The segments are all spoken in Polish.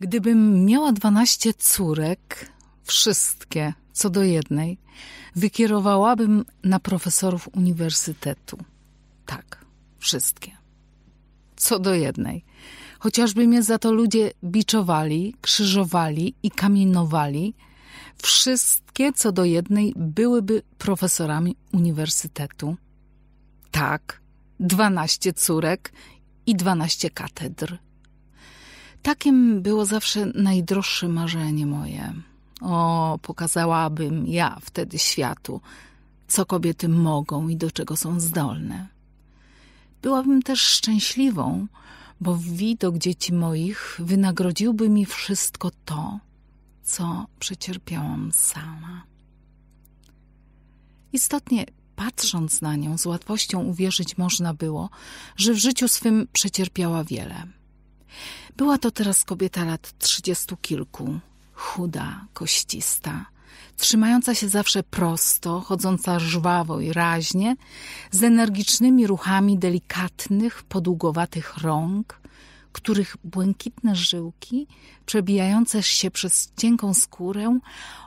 Gdybym miała dwanaście córek, wszystkie co do jednej, wykierowałabym na profesorów uniwersytetu. Tak, wszystkie. Co do jednej. Chociażby mnie za to ludzie biczowali, krzyżowali i kamienowali, wszystkie co do jednej byłyby profesorami uniwersytetu. Tak, dwanaście córek i dwanaście katedr. Takim było zawsze najdroższe marzenie moje. O, pokazałabym ja wtedy światu, co kobiety mogą i do czego są zdolne. Byłabym też szczęśliwą, bo widok dzieci moich wynagrodziłby mi wszystko to, co przecierpiałam sama. Istotnie, patrząc na nią, z łatwością uwierzyć można było, że w życiu swym przecierpiała wiele – była to teraz kobieta lat trzydziestu kilku, chuda, koścista, trzymająca się zawsze prosto, chodząca żwawo i raźnie, z energicznymi ruchami delikatnych, podługowatych rąk, których błękitne żyłki, przebijające się przez cienką skórę,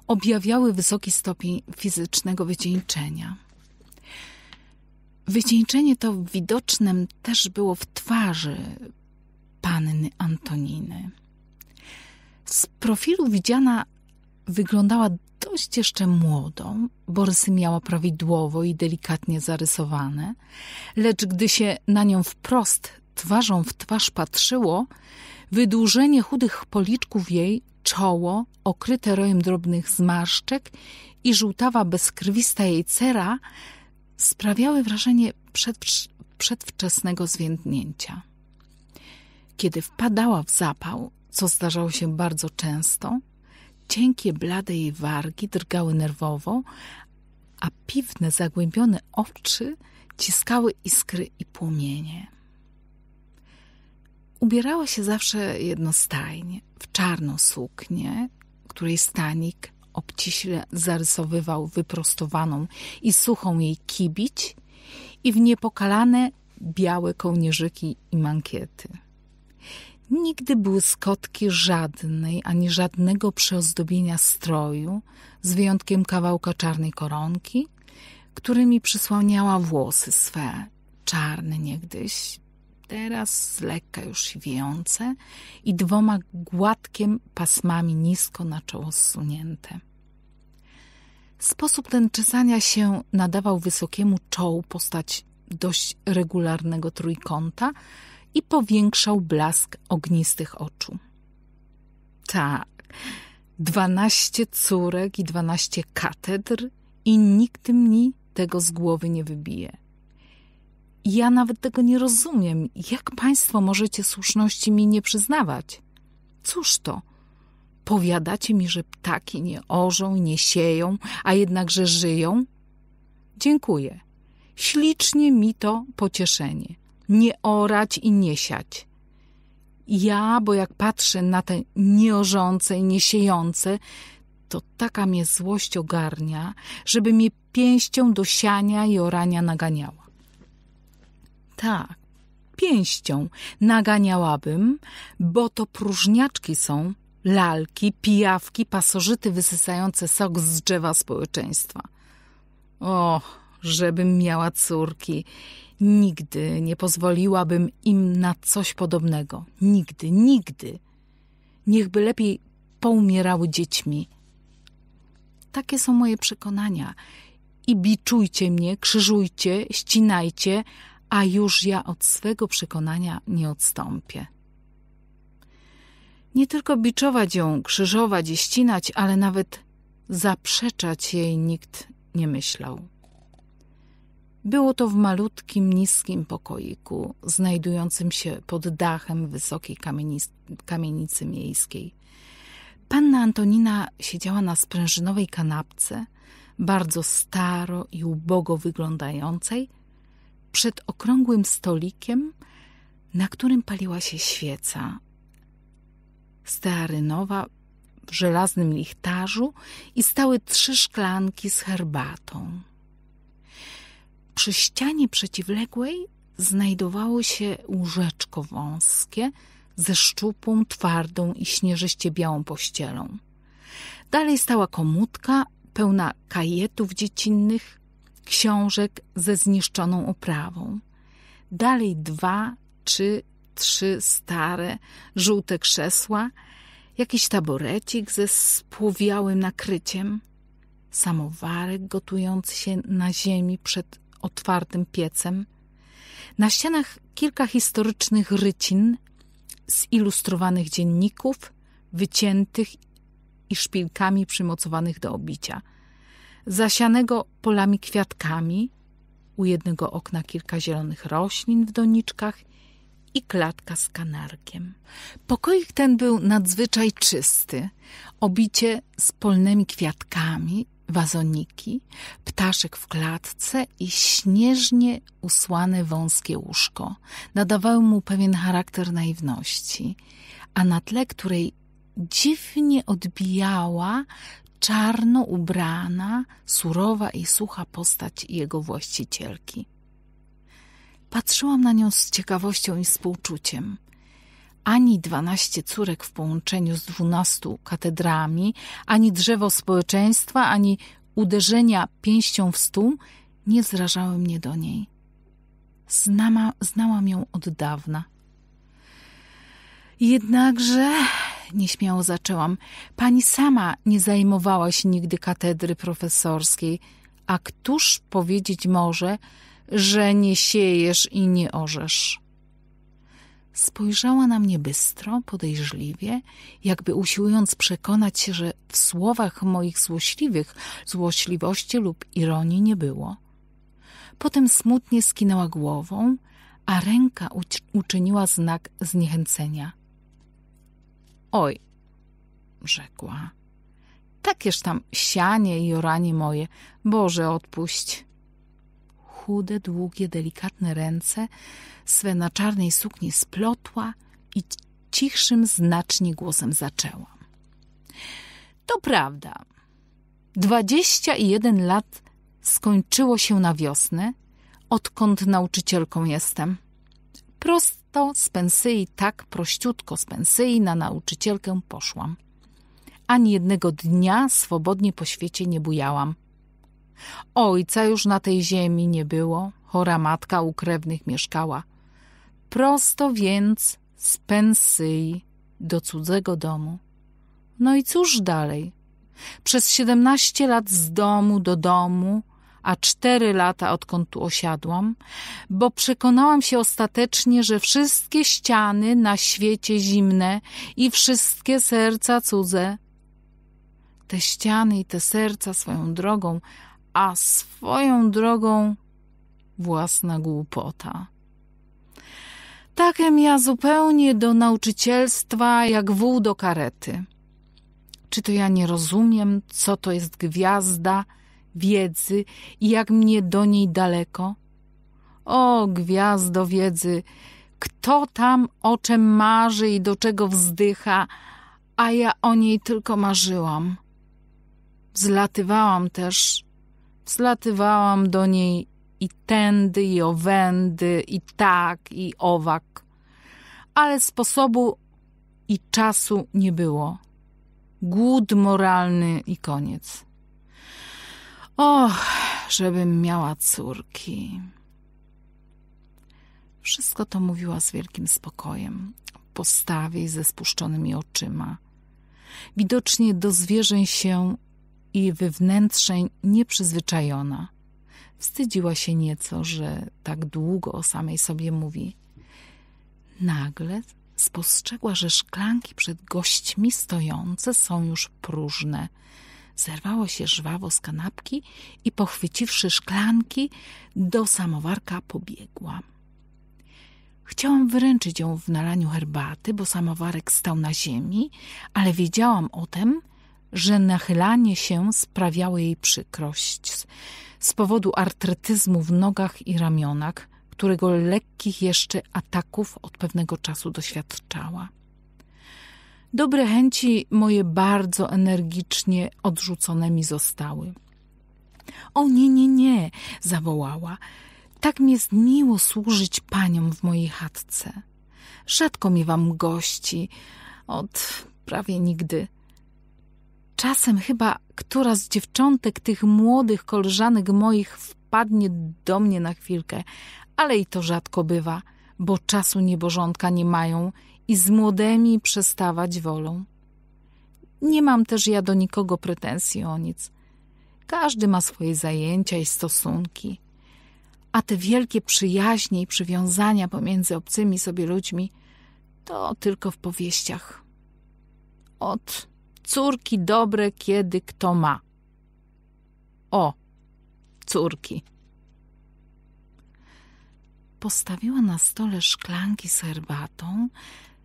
objawiały wysoki stopień fizycznego wycieńczenia. Wycieńczenie to widocznym też było w twarzy, panny Antoniny. Z profilu widziana wyglądała dość jeszcze młodą, borsy miała prawidłowo i delikatnie zarysowane, lecz gdy się na nią wprost twarzą w twarz patrzyło, wydłużenie chudych policzków jej, czoło okryte rojem drobnych zmarszczek i żółtawa, bezkrwista jej cera sprawiały wrażenie przed, przedwczesnego zwiędnięcia. Kiedy wpadała w zapał, co zdarzało się bardzo często, cienkie, blade jej wargi drgały nerwowo, a piwne, zagłębione oczy ciskały iskry i płomienie. Ubierała się zawsze jednostajnie, w czarną suknię, której stanik obciśle zarysowywał wyprostowaną i suchą jej kibić i w niepokalane białe kołnierzyki i mankiety. Nigdy błyskotki żadnej ani żadnego przeozdobienia stroju, z wyjątkiem kawałka czarnej koronki, którymi przysłaniała włosy swe, czarne niegdyś, teraz lekka już wiejące i dwoma gładkiem pasmami nisko na czoło zsunięte. Sposób ten czesania się nadawał wysokiemu czołu postać dość regularnego trójkąta, i powiększał blask ognistych oczu. Tak, dwanaście córek i dwanaście katedr i nikt mi tego z głowy nie wybije. Ja nawet tego nie rozumiem. Jak państwo możecie słuszności mi nie przyznawać? Cóż to? Powiadacie mi, że ptaki nie orzą i nie sieją, a jednakże żyją? Dziękuję. Ślicznie mi to pocieszenie nie orać i nie siać. Ja, bo jak patrzę na te nieorzące i niesiejące, to taka mnie złość ogarnia, żeby mnie pięścią do siania i orania naganiała. Tak, pięścią naganiałabym, bo to próżniaczki są, lalki, pijawki, pasożyty wysysające sok z drzewa społeczeństwa. O, żebym miała córki Nigdy nie pozwoliłabym im na coś podobnego. Nigdy, nigdy. Niechby lepiej poumierały dziećmi. Takie są moje przekonania. I biczujcie mnie, krzyżujcie, ścinajcie, a już ja od swego przekonania nie odstąpię. Nie tylko biczować ją, krzyżować i ścinać, ale nawet zaprzeczać jej nikt nie myślał. Było to w malutkim, niskim pokoiku, znajdującym się pod dachem wysokiej kamienic kamienicy miejskiej. Panna Antonina siedziała na sprężynowej kanapce, bardzo staro i ubogo wyglądającej, przed okrągłym stolikiem, na którym paliła się świeca. Stearynowa w żelaznym lichtarzu i stały trzy szklanki z herbatą. Przy ścianie przeciwległej znajdowało się łóżeczko wąskie ze szczupłą, twardą i śnieżyście białą pościelą. Dalej stała komutka pełna kajetów dziecinnych, książek ze zniszczoną oprawą. Dalej dwa czy trzy stare, żółte krzesła, jakiś taborecik ze spłowiałym nakryciem, samowarek gotujący się na ziemi przed otwartym piecem. Na ścianach kilka historycznych rycin z ilustrowanych dzienników, wyciętych i szpilkami przymocowanych do obicia. Zasianego polami kwiatkami, u jednego okna kilka zielonych roślin w doniczkach i klatka z kanarkiem. Pokoik ten był nadzwyczaj czysty, obicie z polnymi kwiatkami wazoniki, ptaszek w klatce i śnieżnie usłane wąskie łóżko nadawały mu pewien charakter naiwności, a na tle której dziwnie odbijała czarno ubrana, surowa i sucha postać jego właścicielki. Patrzyłam na nią z ciekawością i współczuciem – ani dwanaście córek w połączeniu z dwunastu katedrami, ani drzewo społeczeństwa, ani uderzenia pięścią w stół nie zrażały mnie do niej. Znama, znałam ją od dawna. Jednakże, nieśmiało zaczęłam, pani sama nie zajmowała się nigdy katedry profesorskiej, a któż powiedzieć może, że nie siejesz i nie orzesz? Spojrzała na mnie bystro, podejrzliwie, jakby usiłując przekonać się, że w słowach moich złośliwych złośliwości lub ironii nie było. Potem smutnie skinęła głową, a ręka uczyniła znak zniechęcenia. Oj, rzekła, takież tam sianie i oranie moje, Boże odpuść chude, długie, delikatne ręce swe na czarnej sukni splotła i cichszym znacznie głosem zaczęła. To prawda. Dwadzieścia i jeden lat skończyło się na wiosnę, odkąd nauczycielką jestem. Prosto z pensji, tak prościutko z pensji na nauczycielkę poszłam. Ani jednego dnia swobodnie po świecie nie bujałam. Ojca już na tej ziemi nie było, chora matka u krewnych mieszkała. Prosto więc z pensyi do cudzego domu. No i cóż dalej? Przez siedemnaście lat z domu do domu, a cztery lata odkąd tu osiadłam, bo przekonałam się ostatecznie, że wszystkie ściany na świecie zimne i wszystkie serca cudze. Te ściany i te serca swoją drogą a swoją drogą własna głupota. Takem ja zupełnie do nauczycielstwa jak wół do karety. Czy to ja nie rozumiem, co to jest gwiazda, wiedzy i jak mnie do niej daleko? O, gwiazdo wiedzy, kto tam o czym marzy i do czego wzdycha, a ja o niej tylko marzyłam. Zlatywałam też Zlatywałam do niej i tędy, i owędy, i tak, i owak. Ale sposobu i czasu nie było. Głód moralny i koniec. Och, żebym miała córki. Wszystko to mówiła z wielkim spokojem, postawie i ze spuszczonymi oczyma. Widocznie do zwierzeń się i wewnętrzeń nieprzyzwyczajona. Wstydziła się nieco, że tak długo o samej sobie mówi. Nagle spostrzegła, że szklanki przed gośćmi stojące są już próżne. Zerwało się żwawo z kanapki i pochwyciwszy szklanki, do samowarka pobiegła. Chciałam wyręczyć ją w nalaniu herbaty, bo samowarek stał na ziemi, ale wiedziałam o tym, że nachylanie się sprawiało jej przykrość z powodu artretyzmu w nogach i ramionach, którego lekkich jeszcze ataków od pewnego czasu doświadczała. Dobre chęci moje bardzo energicznie odrzucone mi zostały. O nie, nie, nie, zawołała. Tak mi jest miło służyć paniom w mojej chatce. Rzadko mi wam gości, od prawie nigdy. Czasem chyba która z dziewczątek tych młodych koleżanek moich wpadnie do mnie na chwilkę, ale i to rzadko bywa, bo czasu niebożątka nie mają i z młodymi przestawać wolą. Nie mam też ja do nikogo pretensji o nic. Każdy ma swoje zajęcia i stosunki. A te wielkie przyjaźnie i przywiązania pomiędzy obcymi sobie ludźmi to tylko w powieściach. Ot, Córki dobre, kiedy kto ma. O, córki. Postawiła na stole szklanki z herbatą,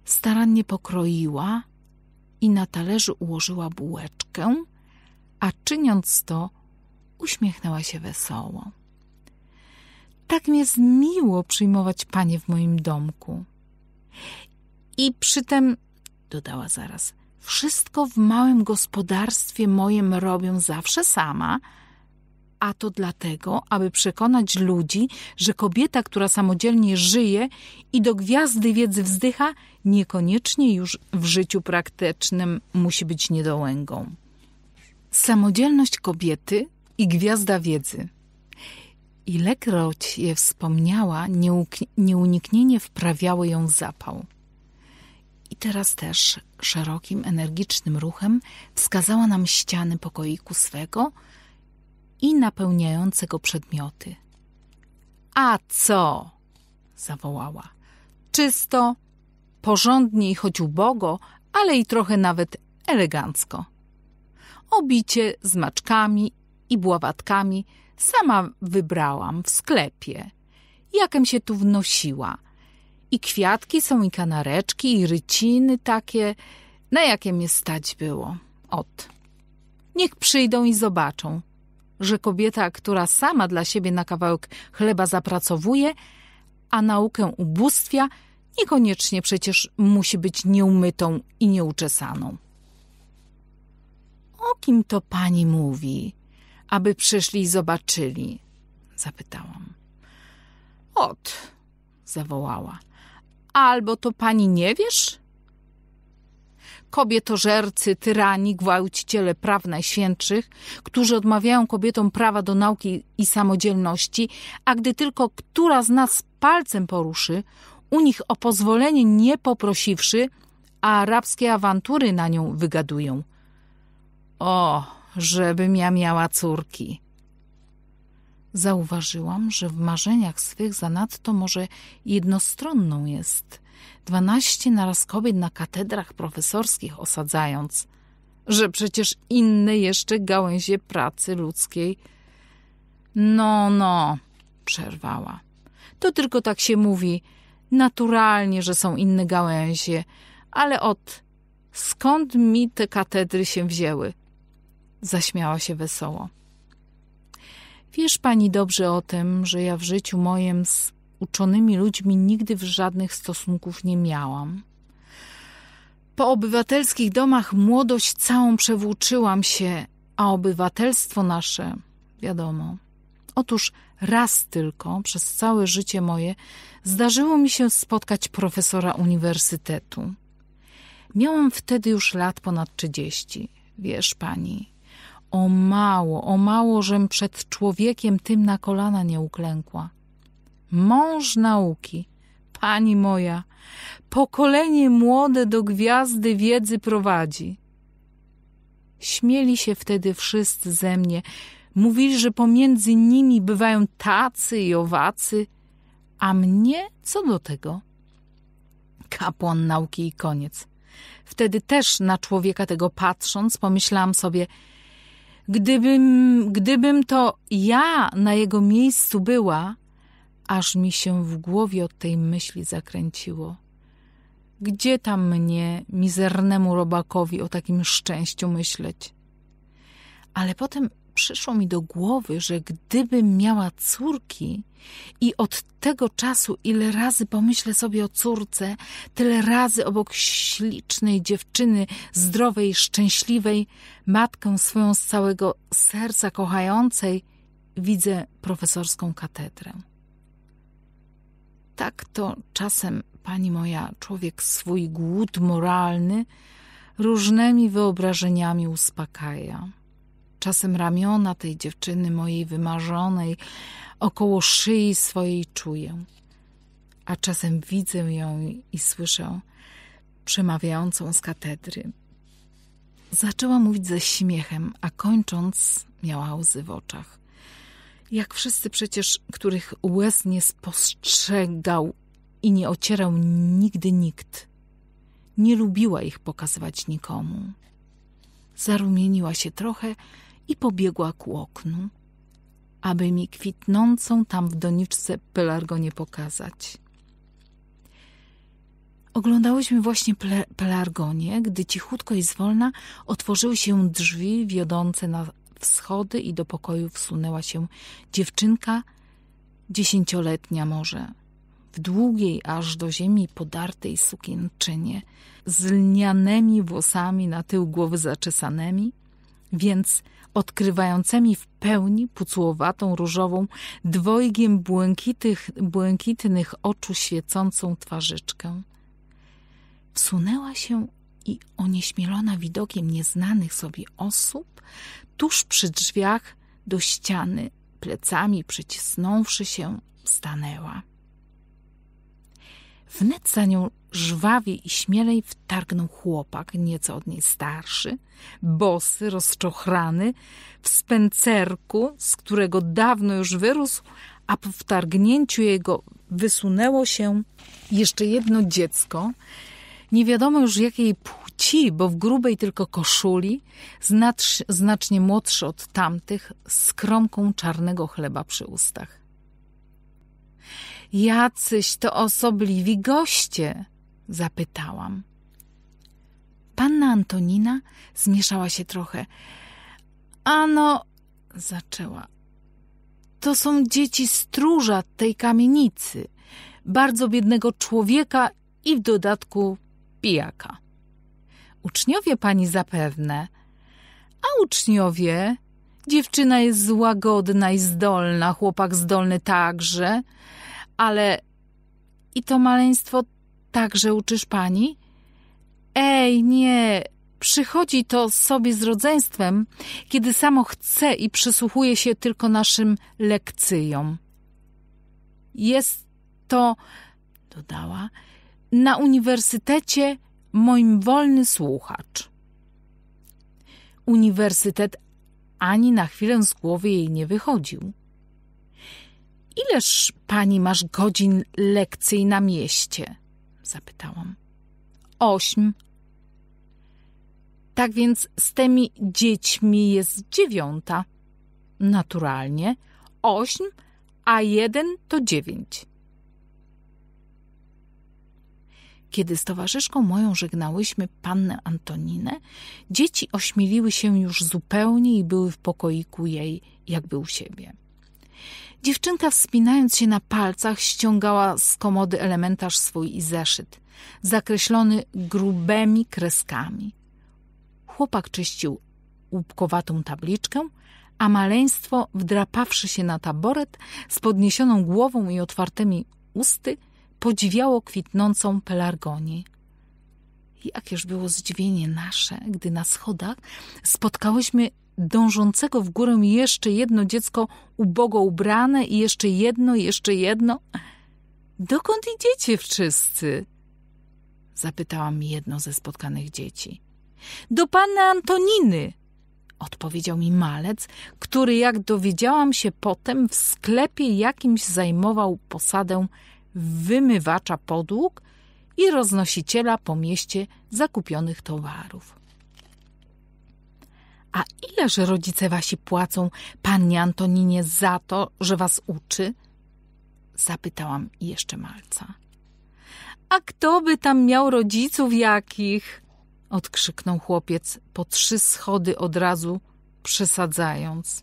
starannie pokroiła i na talerzu ułożyła bułeczkę, a czyniąc to, uśmiechnęła się wesoło. Tak mi jest miło przyjmować panie w moim domku. I przytem, dodała zaraz, wszystko w małym gospodarstwie mojem robię zawsze sama, a to dlatego, aby przekonać ludzi, że kobieta, która samodzielnie żyje i do gwiazdy wiedzy wzdycha, niekoniecznie już w życiu praktycznym musi być niedołęgą. Samodzielność kobiety i gwiazda wiedzy. Ilekroć je wspomniała, nieuniknienie wprawiało ją zapał. I teraz też szerokim, energicznym ruchem wskazała nam ściany pokoiku swego i napełniające go przedmioty. A co? zawołała. Czysto, porządnie i choć ubogo, ale i trochę nawet elegancko. Obicie z maczkami i bławatkami sama wybrałam w sklepie. Jakem się tu wnosiła – i kwiatki są, i kanareczki, i ryciny takie, na jakie mnie stać było. Ot. Niech przyjdą i zobaczą, że kobieta, która sama dla siebie na kawałek chleba zapracowuje, a naukę ubóstwia, niekoniecznie przecież musi być nieumytą i nieuczesaną. O kim to pani mówi, aby przyszli i zobaczyli? zapytałam. Ot, zawołała. Albo to pani nie wiesz? kobietożercy, tyrani, gwałciciele praw najświętszych, którzy odmawiają kobietom prawa do nauki i samodzielności, a gdy tylko która z nas palcem poruszy, u nich o pozwolenie nie poprosiwszy, a arabskie awantury na nią wygadują. O, żebym ja miała córki! Zauważyłam, że w marzeniach swych zanadto może jednostronną jest. Dwanaście naraz kobiet na katedrach profesorskich osadzając, że przecież inne jeszcze gałęzie pracy ludzkiej. No, no, przerwała. To tylko tak się mówi, naturalnie, że są inne gałęzie, ale od skąd mi te katedry się wzięły? Zaśmiała się wesoło. Wiesz pani dobrze o tym, że ja w życiu mojem z uczonymi ludźmi nigdy w żadnych stosunków nie miałam. Po obywatelskich domach młodość całą przewłóczyłam się, a obywatelstwo nasze, wiadomo. Otóż raz tylko przez całe życie moje zdarzyło mi się spotkać profesora uniwersytetu. Miałam wtedy już lat ponad trzydzieści. Wiesz pani, o mało, o mało, żem przed człowiekiem tym na kolana nie uklękła. Mąż nauki, pani moja, pokolenie młode do gwiazdy wiedzy prowadzi. Śmieli się wtedy wszyscy ze mnie, mówili, że pomiędzy nimi bywają tacy i owacy, a mnie co do tego? Kapłan nauki i koniec. Wtedy też na człowieka tego patrząc, pomyślałam sobie – Gdybym, gdybym to ja na jego miejscu była, aż mi się w głowie od tej myśli zakręciło. Gdzie tam mnie, mizernemu robakowi, o takim szczęściu myśleć? Ale potem przyszło mi do głowy, że gdybym miała córki i od tego czasu, ile razy pomyślę sobie o córce, tyle razy obok ślicznej dziewczyny, zdrowej, szczęśliwej, matkę swoją z całego serca kochającej, widzę profesorską katedrę. Tak to czasem, pani moja, człowiek swój głód moralny różnymi wyobrażeniami uspokaja czasem ramiona tej dziewczyny mojej wymarzonej, około szyi swojej czuję, a czasem widzę ją i słyszę przemawiającą z katedry. Zaczęła mówić ze śmiechem, a kończąc miała łzy w oczach. Jak wszyscy przecież, których łez nie spostrzegał i nie ocierał nigdy nikt. Nie lubiła ich pokazywać nikomu. Zarumieniła się trochę i pobiegła ku oknu, aby mi kwitnącą tam w doniczce pelargonię pokazać. Oglądałyśmy właśnie pelargonię, gdy cichutko i zwolna otworzyły się drzwi wiodące na wschody i do pokoju wsunęła się dziewczynka, dziesięcioletnia może, w długiej aż do ziemi podartej sukienczynie, z lnianymi włosami na tył głowy zaczesanymi, więc odkrywającymi w pełni pucłowatą różową dwojgiem błękitych, błękitnych oczu świecącą twarzyczkę. Wsunęła się i onieśmielona widokiem nieznanych sobie osób, tuż przy drzwiach do ściany, plecami przycisnąwszy się, stanęła. Wnet za nią żwawiej i śmielej wtargnął chłopak, nieco od niej starszy, bosy, rozczochrany, w spencerku, z którego dawno już wyrósł, a po wtargnięciu jego wysunęło się jeszcze jedno dziecko, nie wiadomo już jakiej płci, bo w grubej tylko koszuli, znacz, znacznie młodszy od tamtych, z kromką czarnego chleba przy ustach jacyś to osobliwi goście? zapytałam. Panna Antonina zmieszała się trochę. Ano, zaczęła. To są dzieci stróża tej kamienicy, bardzo biednego człowieka i w dodatku pijaka. Uczniowie pani zapewne. A uczniowie? Dziewczyna jest złagodna i zdolna, chłopak zdolny także. Ale i to maleństwo także uczysz pani? Ej, nie, przychodzi to sobie z rodzeństwem, kiedy samo chce i przysłuchuje się tylko naszym lekcyjom. Jest to, dodała, na uniwersytecie moim wolny słuchacz. Uniwersytet ani na chwilę z głowy jej nie wychodził. Ileż pani masz godzin lekcji na mieście? Zapytałam. Ośm. Tak więc z tymi dziećmi jest dziewiąta. Naturalnie. Ośm, a jeden to dziewięć. Kiedy z towarzyszką moją żegnałyśmy pannę Antoninę, dzieci ośmieliły się już zupełnie i były w pokoiku jej, jakby u siebie. Dziewczynka wspinając się na palcach ściągała z komody elementarz swój i zeszyt, zakreślony grubemi kreskami. Chłopak czyścił łupkowatą tabliczkę, a maleństwo, wdrapawszy się na taboret, z podniesioną głową i otwartymi usty, podziwiało kwitnącą pelargonię. Jakież było zdziwienie nasze, gdy na schodach spotkałyśmy dążącego w górę jeszcze jedno dziecko ubogo ubrane i jeszcze jedno, jeszcze jedno. Dokąd idziecie wszyscy? Zapytałam jedno ze spotkanych dzieci. Do panny Antoniny, odpowiedział mi malec, który, jak dowiedziałam się potem, w sklepie jakimś zajmował posadę wymywacza podłóg i roznosiciela po mieście zakupionych towarów. A ileż rodzice wasi płacą pani Antoninie za to, że was uczy? Zapytałam jeszcze malca. A kto by tam miał rodziców jakich? Odkrzyknął chłopiec po trzy schody od razu, przesadzając.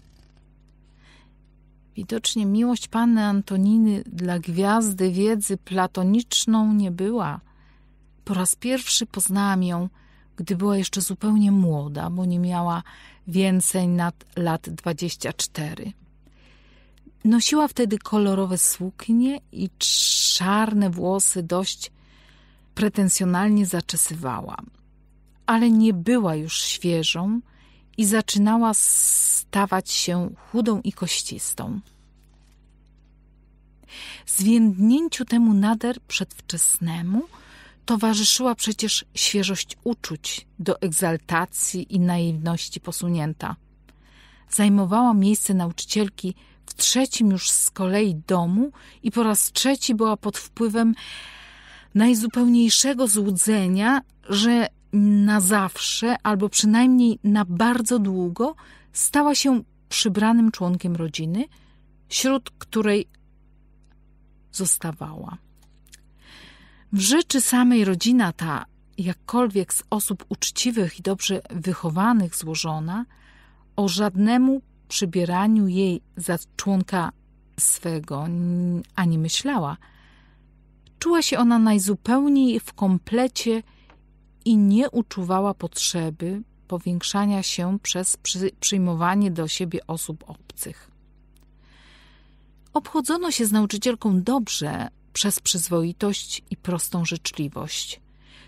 Widocznie miłość panny Antoniny dla gwiazdy wiedzy platoniczną nie była. Po raz pierwszy poznałam ją – gdy była jeszcze zupełnie młoda, bo nie miała więcej nad lat 24. Nosiła wtedy kolorowe suknie i czarne włosy dość pretensjonalnie zaczesywała, ale nie była już świeżą i zaczynała stawać się chudą i kościstą. Zwiędnięciu temu nader przedwczesnemu – towarzyszyła przecież świeżość uczuć do egzaltacji i naiwności posunięta. Zajmowała miejsce nauczycielki w trzecim już z kolei domu i po raz trzeci była pod wpływem najzupełniejszego złudzenia, że na zawsze, albo przynajmniej na bardzo długo, stała się przybranym członkiem rodziny, wśród której zostawała. W rzeczy samej rodzina ta, jakkolwiek z osób uczciwych i dobrze wychowanych złożona, o żadnemu przybieraniu jej za członka swego ani myślała. Czuła się ona najzupełniej w komplecie i nie uczuwała potrzeby powiększania się przez przyjmowanie do siebie osób obcych. Obchodzono się z nauczycielką dobrze, przez przyzwoitość i prostą życzliwość.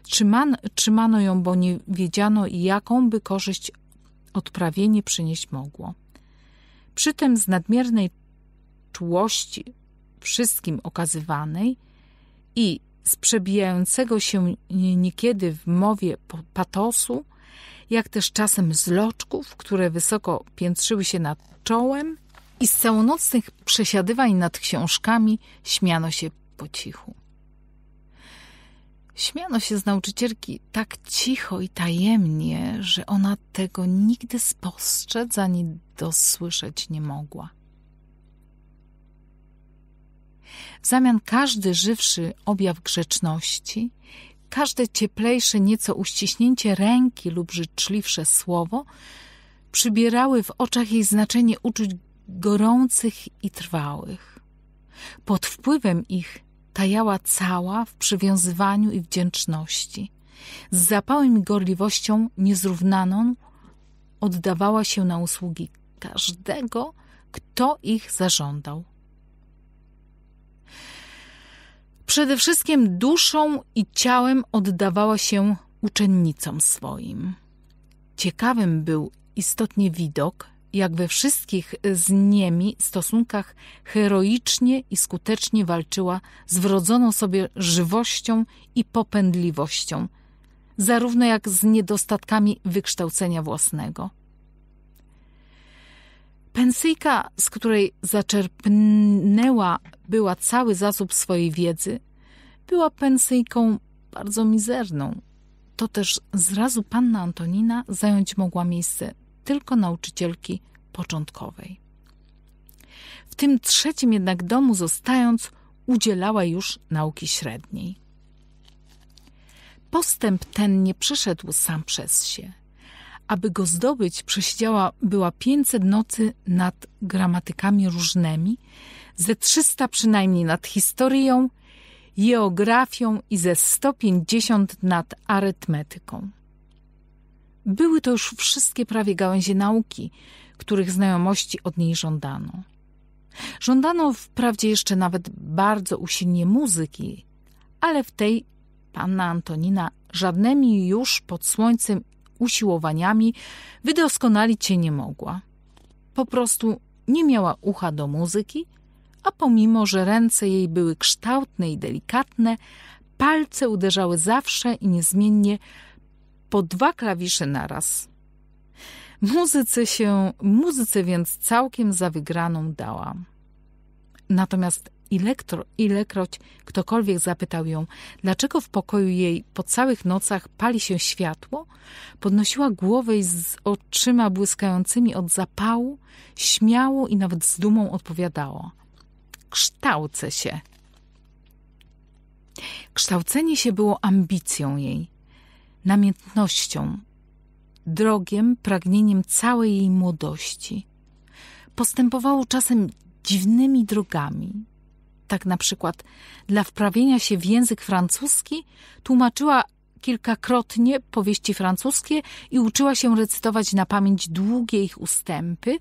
Trzyman, trzymano ją, bo nie wiedziano, jaką by korzyść odprawienie przynieść mogło. Przy tym z nadmiernej czułości wszystkim okazywanej i z przebijającego się niekiedy w mowie patosu, jak też czasem zloczków, które wysoko piętrzyły się nad czołem i z całonocnych przesiadywań nad książkami śmiano się po cichu. Śmiano się z nauczycielki tak cicho i tajemnie, że ona tego nigdy spostrzec ani dosłyszeć nie mogła. W zamian każdy żywszy objaw grzeczności, każde cieplejsze nieco uściśnięcie ręki lub życzliwsze słowo przybierały w oczach jej znaczenie uczuć gorących i trwałych. Pod wpływem ich tajała cała w przywiązywaniu i wdzięczności. Z zapałem i gorliwością niezrównaną oddawała się na usługi każdego, kto ich zażądał. Przede wszystkim duszą i ciałem oddawała się uczennicom swoim. Ciekawym był istotnie widok, jak we wszystkich z niemi stosunkach heroicznie i skutecznie walczyła z wrodzoną sobie żywością i popędliwością, zarówno jak z niedostatkami wykształcenia własnego. Pensyjka, z której zaczerpnęła była cały zasób swojej wiedzy, była pensyjką bardzo mizerną. To też zrazu panna Antonina zająć mogła miejsce tylko nauczycielki początkowej. W tym trzecim jednak domu zostając, udzielała już nauki średniej. Postęp ten nie przyszedł sam przez się. Aby go zdobyć, przesiedziała była 500 nocy nad gramatykami różnymi, ze 300 przynajmniej nad historią, geografią i ze 150 nad arytmetyką. Były to już wszystkie prawie gałęzie nauki, których znajomości od niej żądano. Żądano wprawdzie jeszcze nawet bardzo usilnie muzyki, ale w tej panna Antonina żadnymi już pod słońcem usiłowaniami wydoskonalić się nie mogła. Po prostu nie miała ucha do muzyki, a pomimo, że ręce jej były kształtne i delikatne, palce uderzały zawsze i niezmiennie po dwa klawisze naraz. Muzyce się, muzyce więc całkiem za wygraną dała. Natomiast Elektro, ilekroć ktokolwiek zapytał ją, dlaczego w pokoju jej po całych nocach pali się światło, podnosiła głowę i z oczyma błyskającymi od zapału, śmiało i nawet z dumą odpowiadało. Kształcę się. Kształcenie się było ambicją jej namiętnością, drogiem pragnieniem całej jej młodości. Postępowało czasem dziwnymi drogami. Tak na przykład dla wprawienia się w język francuski tłumaczyła kilkakrotnie powieści francuskie i uczyła się recytować na pamięć długie ich ustępy,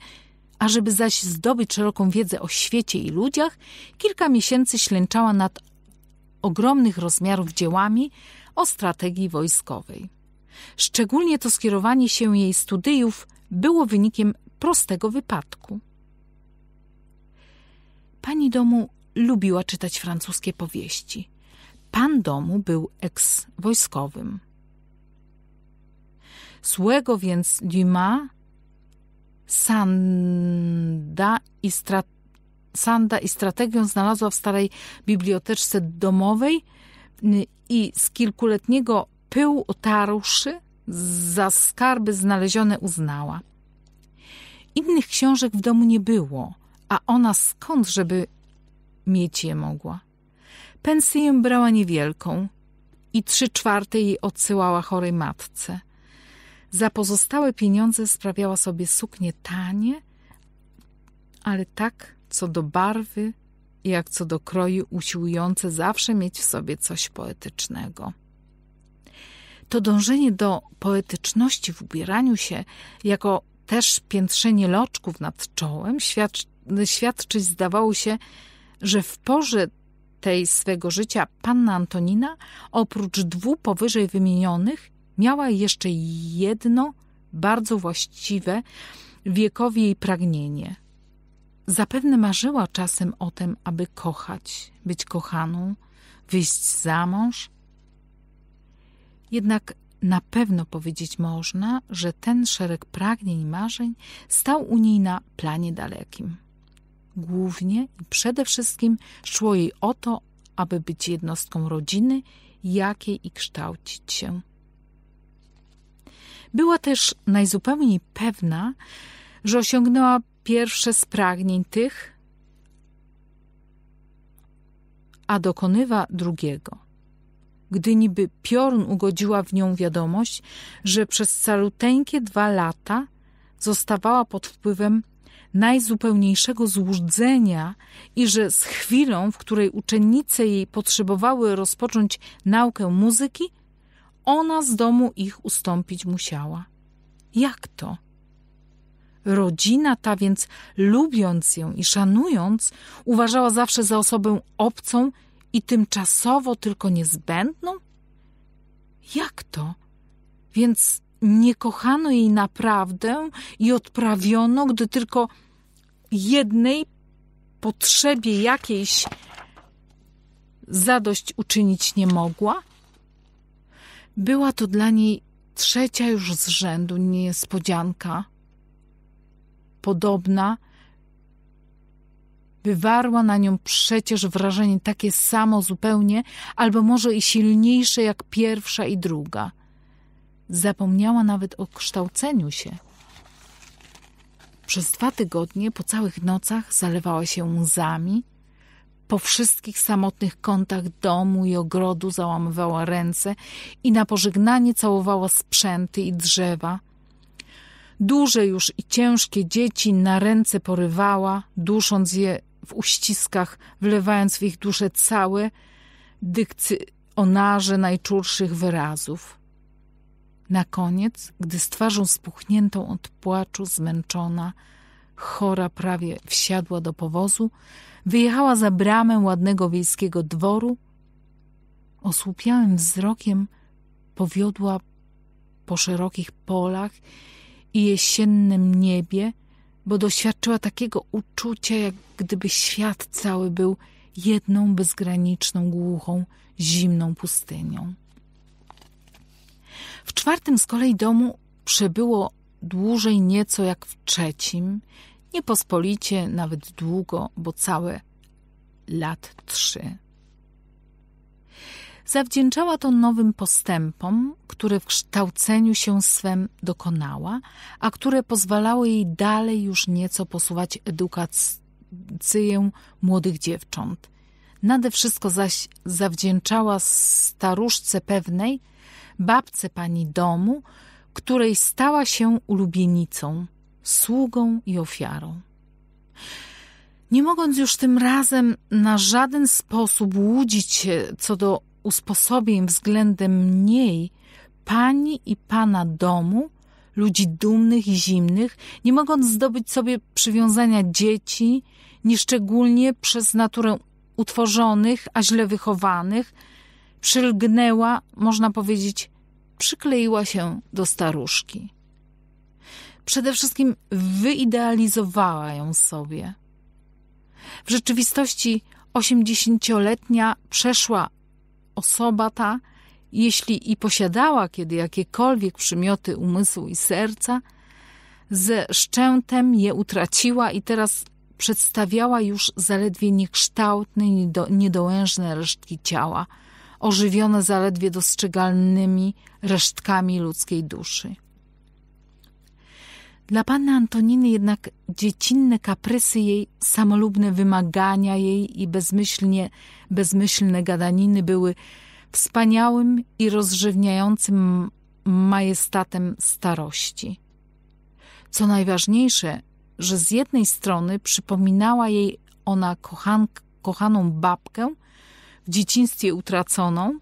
a żeby zaś zdobyć szeroką wiedzę o świecie i ludziach, kilka miesięcy ślęczała nad ogromnych rozmiarów dziełami, o strategii wojskowej. Szczególnie to skierowanie się jej studiów było wynikiem prostego wypadku. Pani domu lubiła czytać francuskie powieści. Pan domu był eks-wojskowym. Złego więc Dumas, Sanda i, Sanda i znalazła w starej biblioteczce domowej – i z kilkuletniego pyłu otarłszy, za skarby znalezione uznała. Innych książek w domu nie było, a ona skąd, żeby mieć je mogła? Pensję brała niewielką i trzy czwarte jej odsyłała chorej matce. Za pozostałe pieniądze sprawiała sobie suknie tanie, ale tak co do barwy jak co do kroju usiłujące zawsze mieć w sobie coś poetycznego. To dążenie do poetyczności w ubieraniu się, jako też piętrzenie loczków nad czołem, świadczy, świadczyć zdawało się, że w porze tej swego życia panna Antonina, oprócz dwóch powyżej wymienionych, miała jeszcze jedno bardzo właściwe wiekowi jej pragnienie – Zapewne marzyła czasem o tym, aby kochać, być kochaną, wyjść za mąż. Jednak na pewno powiedzieć można, że ten szereg pragnień i marzeń stał u niej na planie dalekim. Głównie i przede wszystkim szło jej o to, aby być jednostką rodziny, jakiej i kształcić się. Była też najzupełniej pewna, że osiągnęła pierwsze z pragnień tych, a dokonywa drugiego. Gdy niby piorun ugodziła w nią wiadomość, że przez caluteńkie dwa lata zostawała pod wpływem najzupełniejszego złudzenia i że z chwilą, w której uczennice jej potrzebowały rozpocząć naukę muzyki, ona z domu ich ustąpić musiała. Jak to? Rodzina ta więc, lubiąc ją i szanując, uważała zawsze za osobę obcą i tymczasowo tylko niezbędną? Jak to? Więc nie kochano jej naprawdę i odprawiono, gdy tylko jednej potrzebie jakiejś zadość uczynić nie mogła? Była to dla niej trzecia już z rzędu niespodzianka – podobna, wywarła na nią przecież wrażenie takie samo zupełnie, albo może i silniejsze jak pierwsza i druga. Zapomniała nawet o kształceniu się. Przez dwa tygodnie po całych nocach zalewała się łzami, po wszystkich samotnych kątach domu i ogrodu załamywała ręce i na pożegnanie całowała sprzęty i drzewa, duże już i ciężkie dzieci na ręce porywała, dusząc je w uściskach, wlewając w ich dusze całe onarze najczulszych wyrazów. Na koniec, gdy z twarzą spuchniętą od płaczu, zmęczona, chora prawie wsiadła do powozu, wyjechała za bramę ładnego wiejskiego dworu, osłupiałym wzrokiem powiodła po szerokich polach i jesiennym niebie, bo doświadczyła takiego uczucia, jak gdyby świat cały był jedną bezgraniczną, głuchą, zimną pustynią. W czwartym z kolei domu przebyło dłużej nieco jak w trzecim, niepospolicie nawet długo, bo całe lat trzy. Zawdzięczała to nowym postępom, które w kształceniu się swem dokonała, a które pozwalały jej dalej już nieco posuwać edukację młodych dziewcząt. Nade wszystko zaś zawdzięczała staruszce pewnej, babce pani domu, której stała się ulubienicą, sługą i ofiarą. Nie mogąc już tym razem na żaden sposób łudzić się co do usposobień względem mniej pani i pana domu, ludzi dumnych i zimnych, nie mogąc zdobyć sobie przywiązania dzieci, nieszczególnie przez naturę utworzonych, a źle wychowanych, przylgnęła, można powiedzieć, przykleiła się do staruszki. Przede wszystkim wyidealizowała ją sobie. W rzeczywistości osiemdziesięcioletnia przeszła osoba ta, jeśli i posiadała kiedy jakiekolwiek przymioty umysłu i serca, ze szczętem je utraciła i teraz przedstawiała już zaledwie niekształtne, niedo, niedołężne resztki ciała, ożywione zaledwie dostrzegalnymi resztkami ludzkiej duszy. Dla panny Antoniny jednak dziecinne kaprysy jej, samolubne wymagania jej i bezmyślnie, bezmyślne gadaniny były wspaniałym i rozrzewniającym majestatem starości. Co najważniejsze, że z jednej strony przypominała jej ona kochan kochaną babkę, w dzieciństwie utraconą,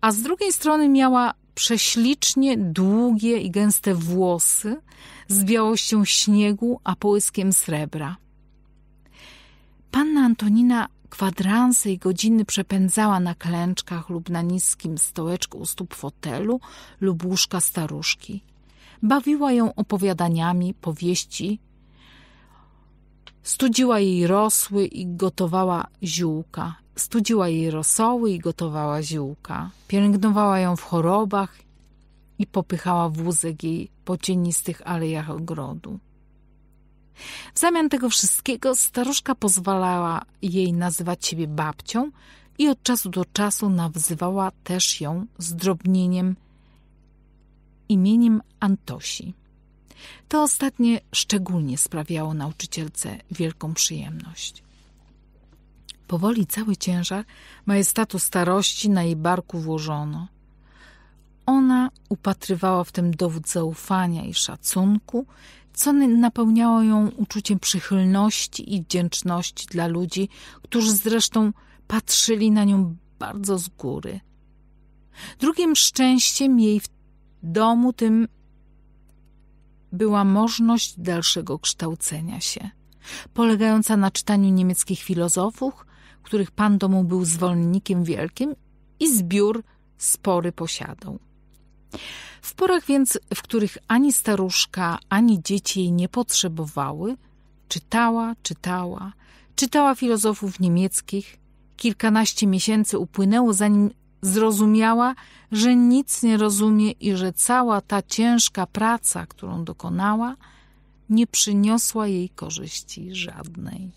a z drugiej strony miała prześlicznie długie i gęste włosy, z białością śniegu, a połyskiem srebra. Panna Antonina kwadranse i godziny przepędzała na klęczkach lub na niskim stołeczku u stóp fotelu lub łóżka staruszki. Bawiła ją opowiadaniami, powieści, studziła jej rosły i gotowała ziółka, studziła jej rosoły i gotowała ziółka, pielęgnowała ją w chorobach i popychała wózek jej po cienistych alejach ogrodu. W zamian tego wszystkiego staruszka pozwalała jej nazywać siebie babcią i od czasu do czasu nawzywała też ją zdrobnieniem imieniem Antosi. To ostatnie szczególnie sprawiało nauczycielce wielką przyjemność. Powoli cały ciężar majestatu starości na jej barku włożono – ona upatrywała w tym dowód zaufania i szacunku, co napełniało ją uczuciem przychylności i wdzięczności dla ludzi, którzy zresztą patrzyli na nią bardzo z góry. Drugim szczęściem jej w domu tym była możliwość dalszego kształcenia się, polegająca na czytaniu niemieckich filozofów, których pan domu był zwolennikiem wielkim i zbiór spory posiadał. W porach więc, w których ani staruszka, ani dzieci jej nie potrzebowały, czytała, czytała, czytała filozofów niemieckich. Kilkanaście miesięcy upłynęło, zanim zrozumiała, że nic nie rozumie i że cała ta ciężka praca, którą dokonała, nie przyniosła jej korzyści żadnej.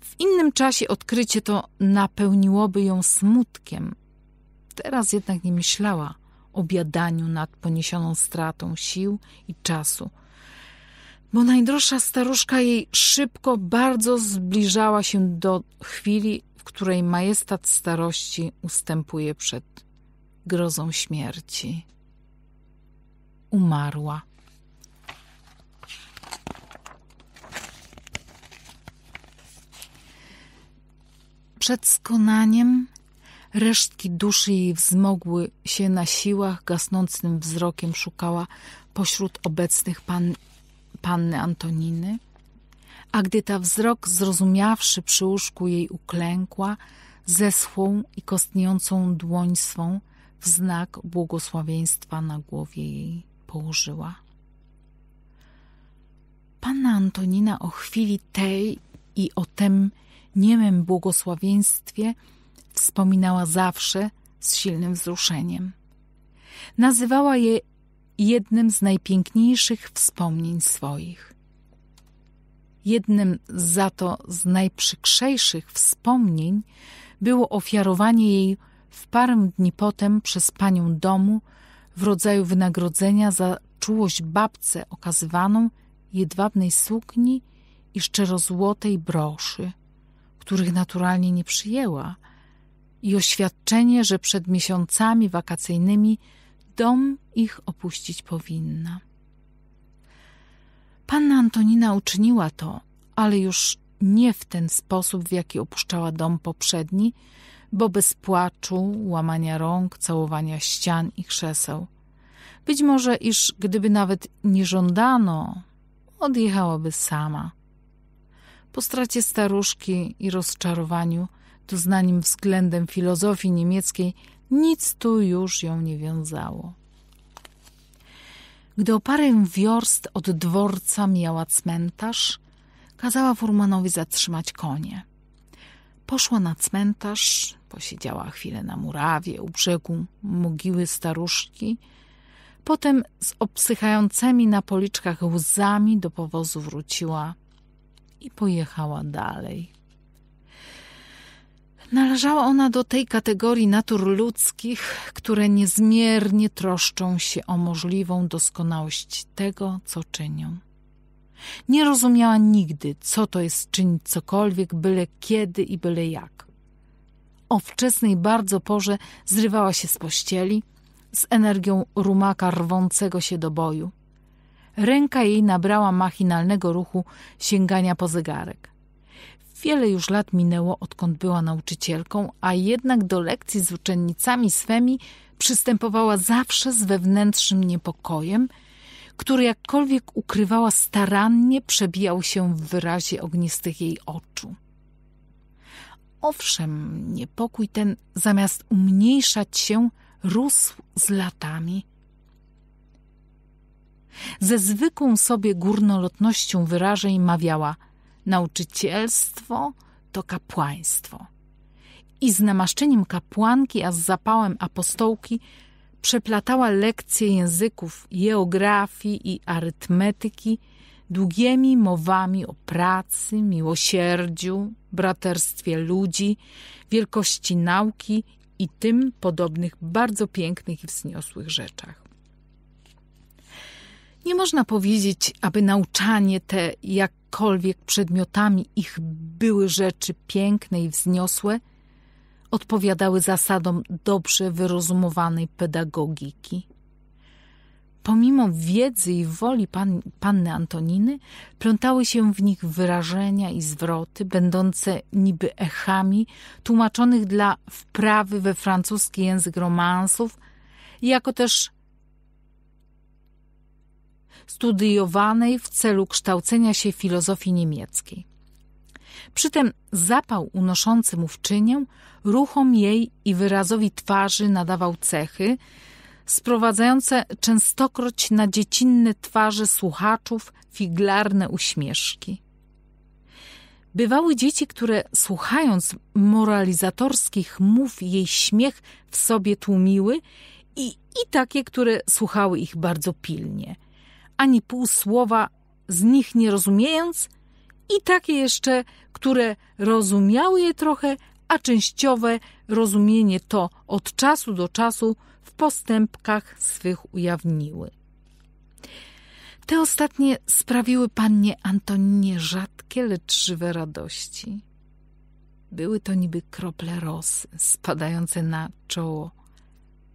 W innym czasie odkrycie to napełniłoby ją smutkiem. Teraz jednak nie myślała obiadaniu nad poniesioną stratą sił i czasu. Bo najdroższa staruszka jej szybko bardzo zbliżała się do chwili, w której majestat starości ustępuje przed grozą śmierci. Umarła. Przed skonaniem Resztki duszy jej wzmogły się na siłach, gasnącym wzrokiem szukała pośród obecnych pan, panny Antoniny. A gdy ta wzrok, zrozumiawszy przy łóżku jej uklękła, zeschłą i kostniejącą dłoń swą w znak błogosławieństwa na głowie jej położyła. Panna Antonina o chwili tej i o tem niemym błogosławieństwie – wspominała zawsze z silnym wzruszeniem. Nazywała je jednym z najpiękniejszych wspomnień swoich. Jednym za to z najprzykrzejszych wspomnień było ofiarowanie jej w parę dni potem przez panią domu w rodzaju wynagrodzenia za czułość babce okazywaną jedwabnej sukni i szczerozłotej broszy, których naturalnie nie przyjęła – i oświadczenie, że przed miesiącami wakacyjnymi dom ich opuścić powinna. Panna Antonina uczyniła to, ale już nie w ten sposób, w jaki opuszczała dom poprzedni, bo bez płaczu, łamania rąk, całowania ścian i krzeseł. Być może, iż gdyby nawet nie żądano, odjechałaby sama. Po stracie staruszki i rozczarowaniu doznaniem względem filozofii niemieckiej, nic tu już ją nie wiązało. Gdy o parę wiorst od dworca miała cmentarz, kazała furmanowi zatrzymać konie. Poszła na cmentarz, posiedziała chwilę na murawie u brzegu mogiły staruszki, potem z obsychającymi na policzkach łzami do powozu wróciła i pojechała dalej. Należała ona do tej kategorii natur ludzkich, które niezmiernie troszczą się o możliwą doskonałość tego, co czynią. Nie rozumiała nigdy, co to jest czynić cokolwiek, byle kiedy i byle jak. O wczesnej bardzo porze zrywała się z pościeli, z energią rumaka rwącego się do boju. Ręka jej nabrała machinalnego ruchu sięgania po zegarek. Wiele już lat minęło, odkąd była nauczycielką, a jednak do lekcji z uczennicami swemi przystępowała zawsze z wewnętrznym niepokojem, który jakkolwiek ukrywała starannie, przebijał się w wyrazie ognistych jej oczu. Owszem, niepokój ten zamiast umniejszać się, rósł z latami. Ze zwykłą sobie górnolotnością wyrażeń mawiała – nauczycielstwo to kapłaństwo. I z namaszczeniem kapłanki, a z zapałem apostołki przeplatała lekcje języków, geografii i arytmetyki długimi mowami o pracy, miłosierdziu, braterstwie ludzi, wielkości nauki i tym podobnych bardzo pięknych i wzniosłych rzeczach. Nie można powiedzieć, aby nauczanie te jakkolwiek przedmiotami ich były rzeczy piękne i wzniosłe, odpowiadały zasadom dobrze wyrozumowanej pedagogiki. Pomimo wiedzy i woli pan, panny Antoniny, plątały się w nich wyrażenia i zwroty, będące niby echami tłumaczonych dla wprawy we francuski język romansów, jako też studiowanej w celu kształcenia się filozofii niemieckiej. Przy tym zapał unoszący mówczynię ruchom jej i wyrazowi twarzy nadawał cechy, sprowadzające częstokroć na dziecinne twarze słuchaczów figlarne uśmieszki. Bywały dzieci, które słuchając moralizatorskich mów jej śmiech w sobie tłumiły i, i takie, które słuchały ich bardzo pilnie – ani pół słowa z nich nie rozumiejąc, i takie jeszcze, które rozumiały je trochę, a częściowe rozumienie to od czasu do czasu w postępkach swych ujawniły. Te ostatnie sprawiły pannie Antoninie rzadkie, lecz żywe radości. Były to niby krople rosy spadające na czoło,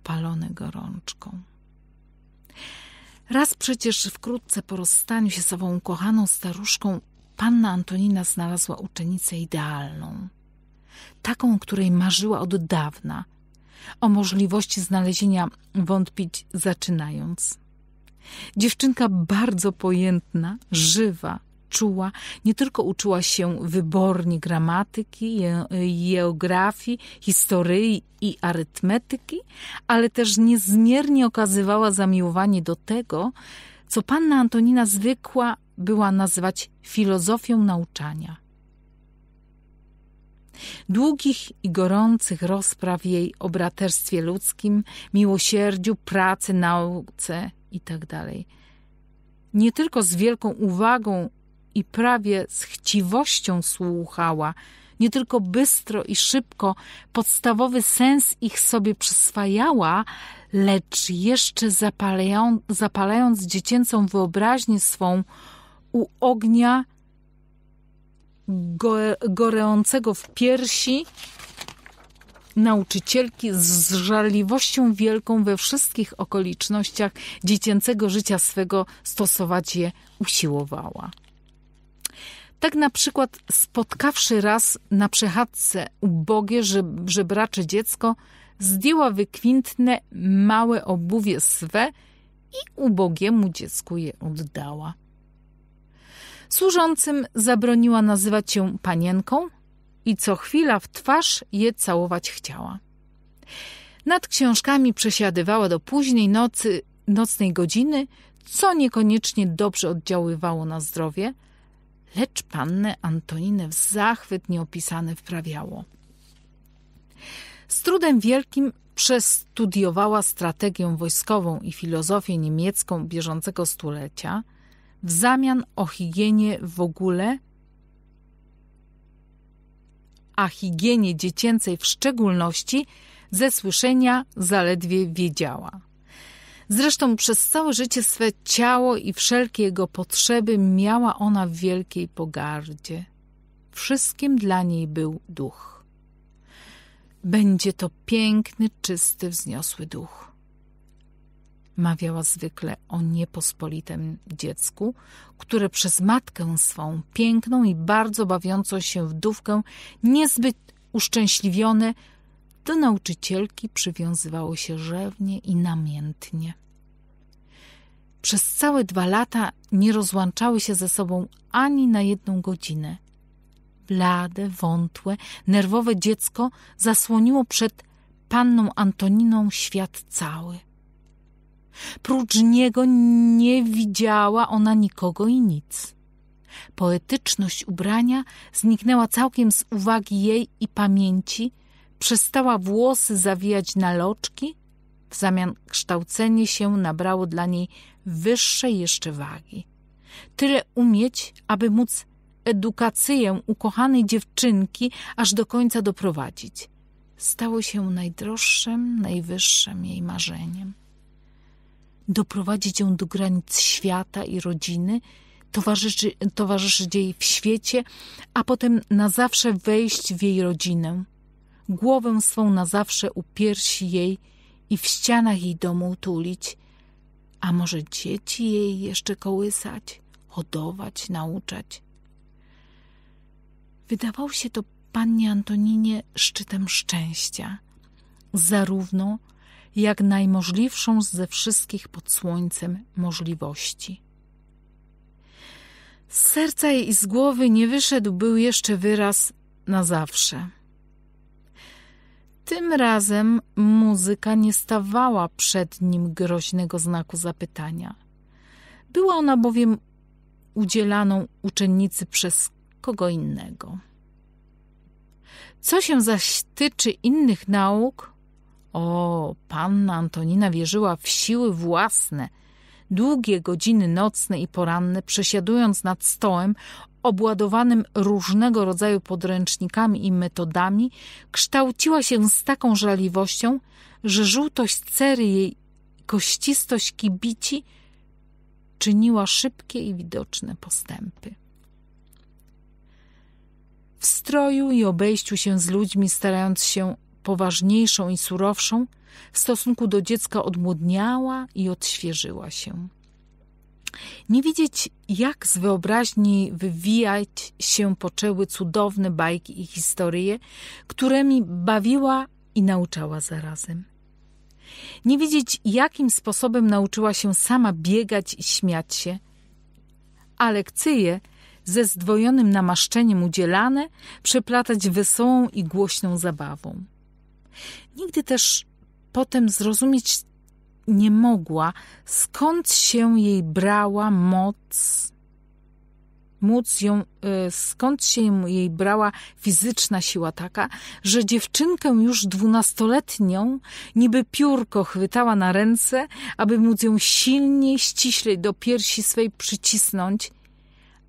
palone gorączką. Raz przecież wkrótce po rozstaniu się z ową ukochaną staruszką, panna Antonina znalazła uczennicę idealną. Taką, której marzyła od dawna. O możliwości znalezienia wątpić zaczynając. Dziewczynka bardzo pojętna, żywa, czuła, nie tylko uczyła się wybornie gramatyki, geografii, historii i arytmetyki, ale też niezmiernie okazywała zamiłowanie do tego, co panna Antonina zwykła była nazywać filozofią nauczania. Długich i gorących rozpraw jej o braterstwie ludzkim, miłosierdziu, pracy, nauce itd. Tak nie tylko z wielką uwagą i prawie z chciwością słuchała, nie tylko bystro i szybko podstawowy sens ich sobie przyswajała, lecz jeszcze zapalając, zapalając dziecięcą wyobraźnię swą u ognia go, gorącego w piersi nauczycielki z żarliwością wielką we wszystkich okolicznościach dziecięcego życia swego stosować je usiłowała. Tak na przykład spotkawszy raz na przechadzce ubogie żebracze dziecko, zdjęła wykwintne małe obuwie swe i ubogiemu dziecku je oddała. Służącym zabroniła nazywać się panienką i co chwila w twarz je całować chciała. Nad książkami przesiadywała do późnej nocy, nocnej godziny, co niekoniecznie dobrze oddziaływało na zdrowie – lecz pannę Antoninę w zachwyt nieopisany wprawiało. Z trudem wielkim przestudiowała strategię wojskową i filozofię niemiecką bieżącego stulecia, w zamian o higienie w ogóle, a higienie dziecięcej w szczególności, ze słyszenia zaledwie wiedziała. Zresztą przez całe życie swe ciało i wszelkie jego potrzeby miała ona w wielkiej pogardzie. Wszystkim dla niej był duch. Będzie to piękny, czysty, wzniosły duch. Mawiała zwykle o niepospolitym dziecku, które przez matkę swą, piękną i bardzo bawiącą się wdówkę, niezbyt uszczęśliwione, do nauczycielki przywiązywało się rzewnie i namiętnie. Przez całe dwa lata nie rozłączały się ze sobą ani na jedną godzinę. Blade, wątłe, nerwowe dziecko zasłoniło przed panną Antoniną świat cały. Prócz niego nie widziała ona nikogo i nic. Poetyczność ubrania zniknęła całkiem z uwagi jej i pamięci – Przestała włosy zawijać na loczki, w zamian kształcenie się nabrało dla niej wyższej jeszcze wagi. Tyle umieć, aby móc edukację ukochanej dziewczynki aż do końca doprowadzić. Stało się najdroższym, najwyższym jej marzeniem. Doprowadzić ją do granic świata i rodziny, towarzyszyć, towarzyszyć jej w świecie, a potem na zawsze wejść w jej rodzinę – głowę swą na zawsze u piersi jej i w ścianach jej domu utulić, a może dzieci jej jeszcze kołysać, hodować, nauczać. Wydawał się to pannie Antoninie szczytem szczęścia, zarówno jak najmożliwszą ze wszystkich pod słońcem możliwości. Z serca i z głowy nie wyszedł był jeszcze wyraz na zawsze. Tym razem muzyka nie stawała przed nim groźnego znaku zapytania. Była ona bowiem udzielaną uczennicy przez kogo innego. Co się zaś tyczy innych nauk? O, panna Antonina wierzyła w siły własne. Długie godziny nocne i poranne, przesiadując nad stołem, obładowanym różnego rodzaju podręcznikami i metodami, kształciła się z taką żarliwością, że żółtość cery jej kościstość kibici czyniła szybkie i widoczne postępy. W stroju i obejściu się z ludźmi, starając się poważniejszą i surowszą, w stosunku do dziecka odmłodniała i odświeżyła się. Nie wiedzieć, jak z wyobraźni wywijać się poczęły cudowne bajki i historie, którymi bawiła i nauczała zarazem. Nie wiedzieć, jakim sposobem nauczyła się sama biegać i śmiać się, a lekcyje ze zdwojonym namaszczeniem udzielane przeplatać wesołą i głośną zabawą. Nigdy też potem zrozumieć nie mogła, skąd się jej brała moc, móc ją, y, skąd się jej brała fizyczna siła taka, że dziewczynkę już dwunastoletnią niby piórko chwytała na ręce, aby móc ją silniej, ściślej do piersi swej przycisnąć,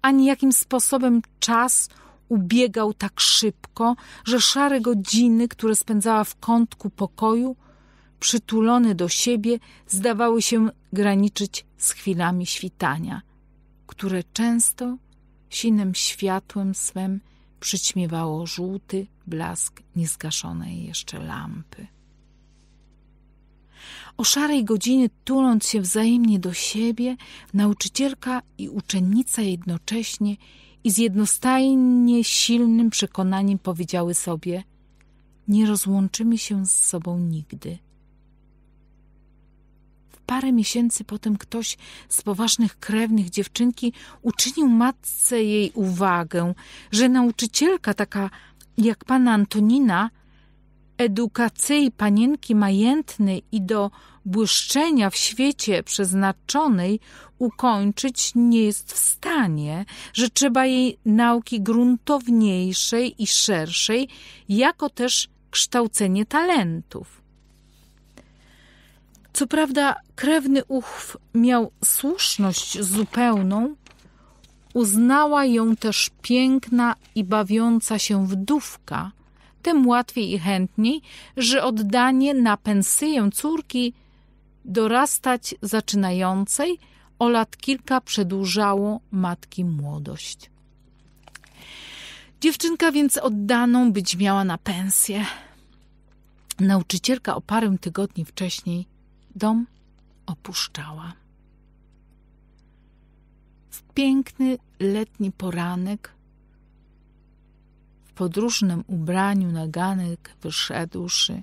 ani jakim sposobem czas ubiegał tak szybko, że szare godziny, które spędzała w kątku pokoju, przytulone do siebie, zdawały się graniczyć z chwilami świtania, które często sinem światłem swem przyćmiewało żółty blask niezgaszonej jeszcze lampy. O szarej godzinie, tuląc się wzajemnie do siebie, nauczycielka i uczennica jednocześnie i z jednostajnie silnym przekonaniem powiedziały sobie: Nie rozłączymy się z sobą nigdy parę miesięcy potem ktoś z poważnych krewnych dziewczynki uczynił matce jej uwagę, że nauczycielka taka jak pana Antonina, edukacji panienki majętnej i do błyszczenia w świecie przeznaczonej ukończyć nie jest w stanie, że trzeba jej nauki gruntowniejszej i szerszej, jako też kształcenie talentów. Co prawda, krewny uchw miał słuszność zupełną, uznała ją też piękna i bawiąca się wdówka, tym łatwiej i chętniej, że oddanie na pensję córki dorastać zaczynającej o lat kilka przedłużało matki młodość. Dziewczynka więc oddaną być miała na pensję. Nauczycielka o parę tygodni wcześniej dom opuszczała. W piękny letni poranek w podróżnym ubraniu na ganek wyszedłszy,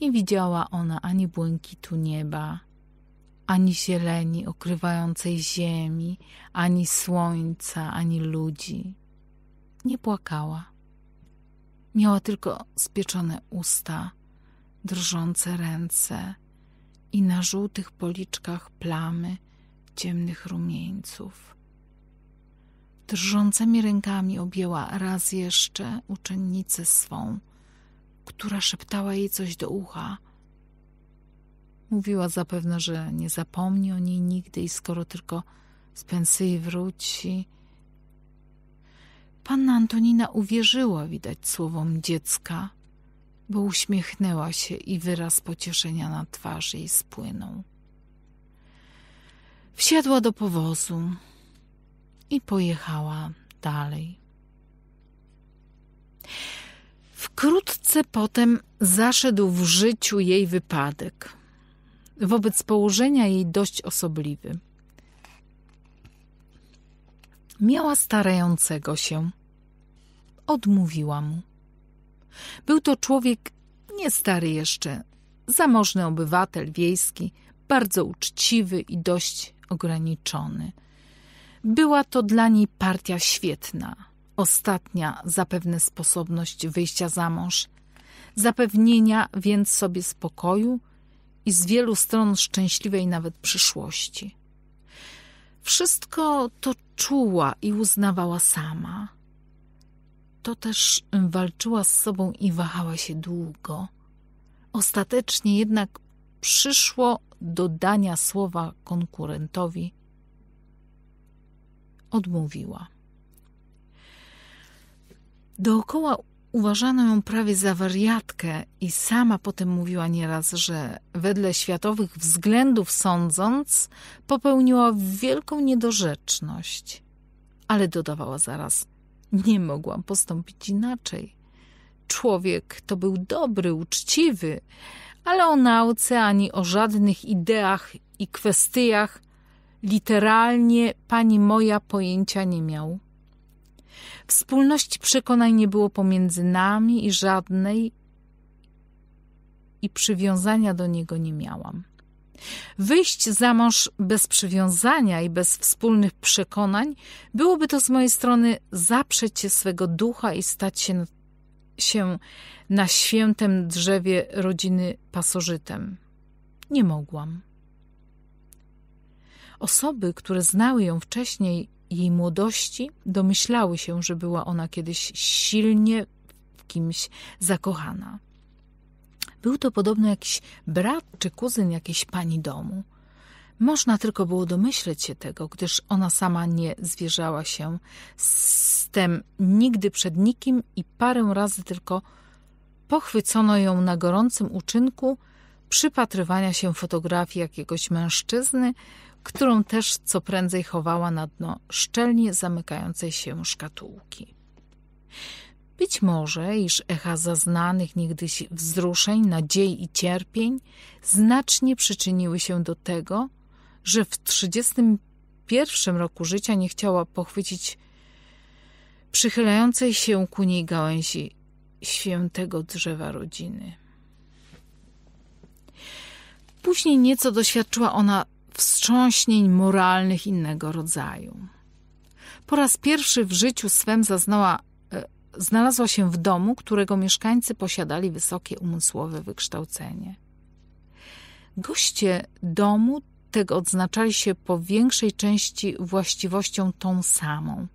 nie widziała ona ani błękitu nieba, ani zieleni okrywającej ziemi, ani słońca, ani ludzi. Nie płakała. Miała tylko spieczone usta, drżące ręce i na żółtych policzkach plamy ciemnych rumieńców. Drżącymi rękami objęła raz jeszcze uczennicę swą, która szeptała jej coś do ucha. Mówiła zapewne, że nie zapomni o niej nigdy i skoro tylko z pensji wróci. Panna Antonina uwierzyła widać słowom dziecka bo uśmiechnęła się i wyraz pocieszenia na twarzy jej spłynął. Wsiadła do powozu i pojechała dalej. Wkrótce potem zaszedł w życiu jej wypadek, wobec położenia jej dość osobliwy. Miała starającego się. Odmówiła mu. Był to człowiek nie stary jeszcze, zamożny obywatel wiejski, bardzo uczciwy i dość ograniczony. Była to dla niej partia świetna, ostatnia zapewne sposobność wyjścia za mąż, zapewnienia więc sobie spokoju i z wielu stron szczęśliwej nawet przyszłości. Wszystko to czuła i uznawała sama. Toteż walczyła z sobą i wahała się długo. Ostatecznie jednak przyszło do dania słowa konkurentowi. Odmówiła. Dookoła uważano ją prawie za wariatkę i sama potem mówiła nieraz, że wedle światowych względów sądząc, popełniła wielką niedorzeczność. Ale dodawała zaraz, nie mogłam postąpić inaczej. Człowiek to był dobry, uczciwy, ale o nauce ani o żadnych ideach i kwestiach literalnie pani moja pojęcia nie miał. Wspólności przekonań nie było pomiędzy nami i żadnej i przywiązania do niego nie miałam. Wyjść za mąż bez przywiązania i bez wspólnych przekonań byłoby to z mojej strony zaprzeć się swego ducha i stać się, się na świętym drzewie rodziny pasożytem. Nie mogłam. Osoby, które znały ją wcześniej, jej młodości, domyślały się, że była ona kiedyś silnie w kimś zakochana. Był to podobno jakiś brat czy kuzyn jakiejś pani domu. Można tylko było domyśleć się tego, gdyż ona sama nie zwierzała się z tym nigdy przed nikim i parę razy tylko pochwycono ją na gorącym uczynku przypatrywania się fotografii jakiegoś mężczyzny, którą też co prędzej chowała na dno szczelnie zamykającej się szkatułki. Być może, iż echa zaznanych niegdyś wzruszeń, nadziei i cierpień znacznie przyczyniły się do tego, że w 31 roku życia nie chciała pochwycić przychylającej się ku niej gałęzi świętego drzewa rodziny. Później nieco doświadczyła ona wstrząśnień moralnych innego rodzaju. Po raz pierwszy w życiu swem zaznała znalazła się w domu, którego mieszkańcy posiadali wysokie umysłowe wykształcenie. Goście domu tego odznaczali się po większej części właściwością tą samą.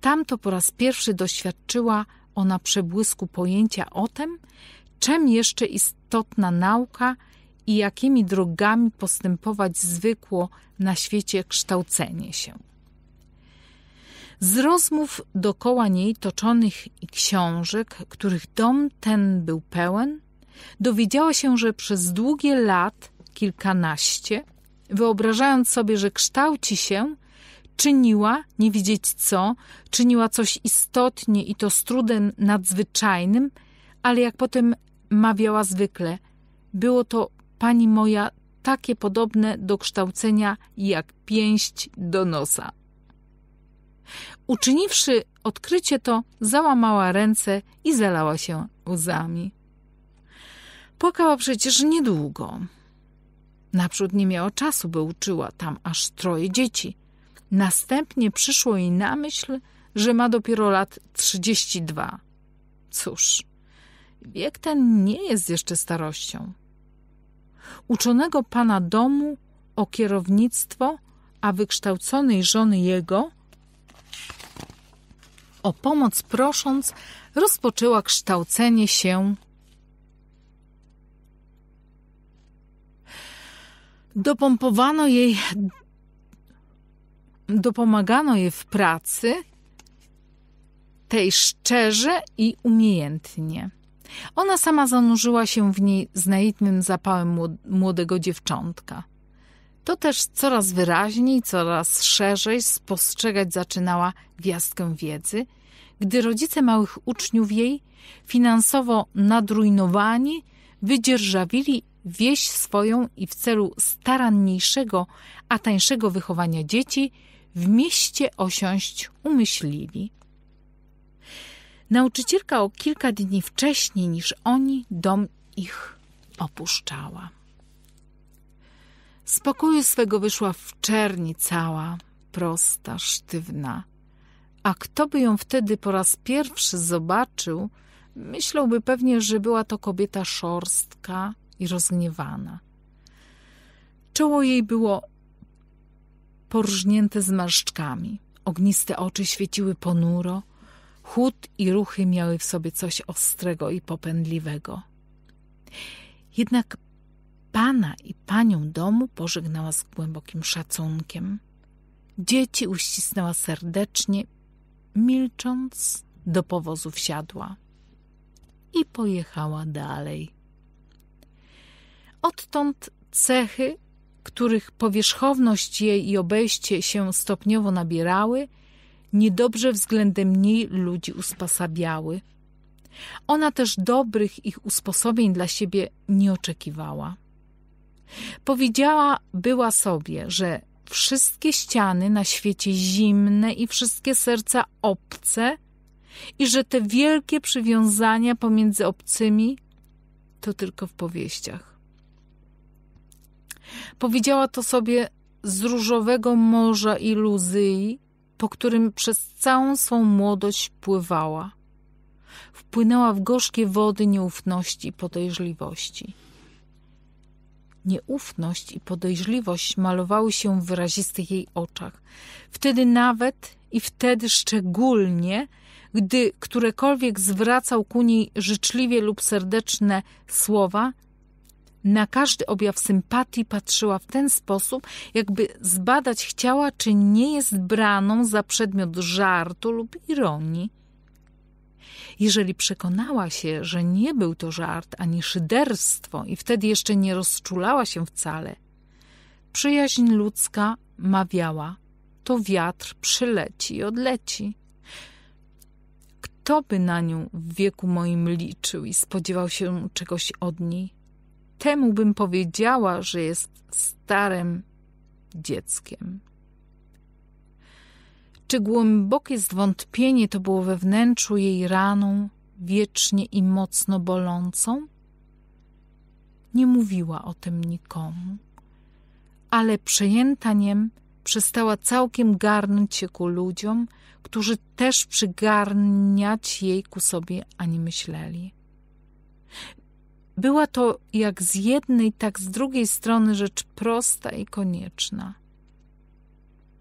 Tamto po raz pierwszy doświadczyła ona przebłysku pojęcia o tym, czym jeszcze istotna nauka i jakimi drogami postępować zwykło na świecie kształcenie się. Z rozmów dokoła niej toczonych i książek, których dom ten był pełen, dowiedziała się, że przez długie lat, kilkanaście, wyobrażając sobie, że kształci się, czyniła, nie widzieć co, czyniła coś istotnie i to z trudem nadzwyczajnym, ale jak potem mawiała zwykle, było to pani moja takie podobne do kształcenia jak pięść do nosa. Uczyniwszy odkrycie to, załamała ręce i zalała się łzami. Płakała przecież niedługo. Naprzód nie miała czasu, by uczyła tam aż troje dzieci. Następnie przyszło jej na myśl, że ma dopiero lat 32. Cóż, wiek ten nie jest jeszcze starością. Uczonego pana domu o kierownictwo, a wykształconej żony jego – o pomoc prosząc, rozpoczęła kształcenie się dopompowano jej, dopomagano jej w pracy, tej szczerze i umiejętnie. Ona sama zanurzyła się w niej z naiwnym zapałem młodego dziewczątka to też coraz wyraźniej, coraz szerzej spostrzegać zaczynała gwiazdkę wiedzy, gdy rodzice małych uczniów jej, finansowo nadrujnowani, wydzierżawili wieś swoją i w celu staranniejszego, a tańszego wychowania dzieci w mieście osiąść umyślili. Nauczycielka o kilka dni wcześniej niż oni dom ich opuszczała. Z pokoju swego wyszła w czerni cała, prosta, sztywna. A kto by ją wtedy po raz pierwszy zobaczył, myślałby pewnie, że była to kobieta szorstka i rozgniewana. Czoło jej było porżnięte zmarszczkami. Ogniste oczy świeciły ponuro. Chód i ruchy miały w sobie coś ostrego i popędliwego. Jednak pana i panią domu pożegnała z głębokim szacunkiem. Dzieci uścisnęła serdecznie, milcząc do powozu wsiadła i pojechała dalej. Odtąd cechy, których powierzchowność jej i obejście się stopniowo nabierały, niedobrze względem mniej ludzi usposabiały. Ona też dobrych ich usposobień dla siebie nie oczekiwała. Powiedziała była sobie, że wszystkie ściany na świecie zimne i wszystkie serca obce, i że te wielkie przywiązania pomiędzy obcymi to tylko w powieściach. Powiedziała to sobie z różowego morza iluzji, po którym przez całą swą młodość pływała. Wpłynęła w gorzkie wody nieufności i podejrzliwości. Nieufność i podejrzliwość malowały się w wyrazistych jej oczach. Wtedy nawet i wtedy szczególnie, gdy którekolwiek zwracał ku niej życzliwie lub serdeczne słowa, na każdy objaw sympatii patrzyła w ten sposób, jakby zbadać chciała, czy nie jest braną za przedmiot żartu lub ironii. Jeżeli przekonała się, że nie był to żart ani szyderstwo i wtedy jeszcze nie rozczulała się wcale, przyjaźń ludzka mawiała, to wiatr przyleci i odleci. Kto by na nią w wieku moim liczył i spodziewał się czegoś od niej? Temu bym powiedziała, że jest starym dzieckiem czy głębokie zwątpienie to było we wnętrzu jej raną, wiecznie i mocno bolącą? Nie mówiła o tym nikomu, ale przejęta niem przestała całkiem garnąć się ku ludziom, którzy też przygarniać jej ku sobie ani myśleli. Była to jak z jednej, tak z drugiej strony rzecz prosta i konieczna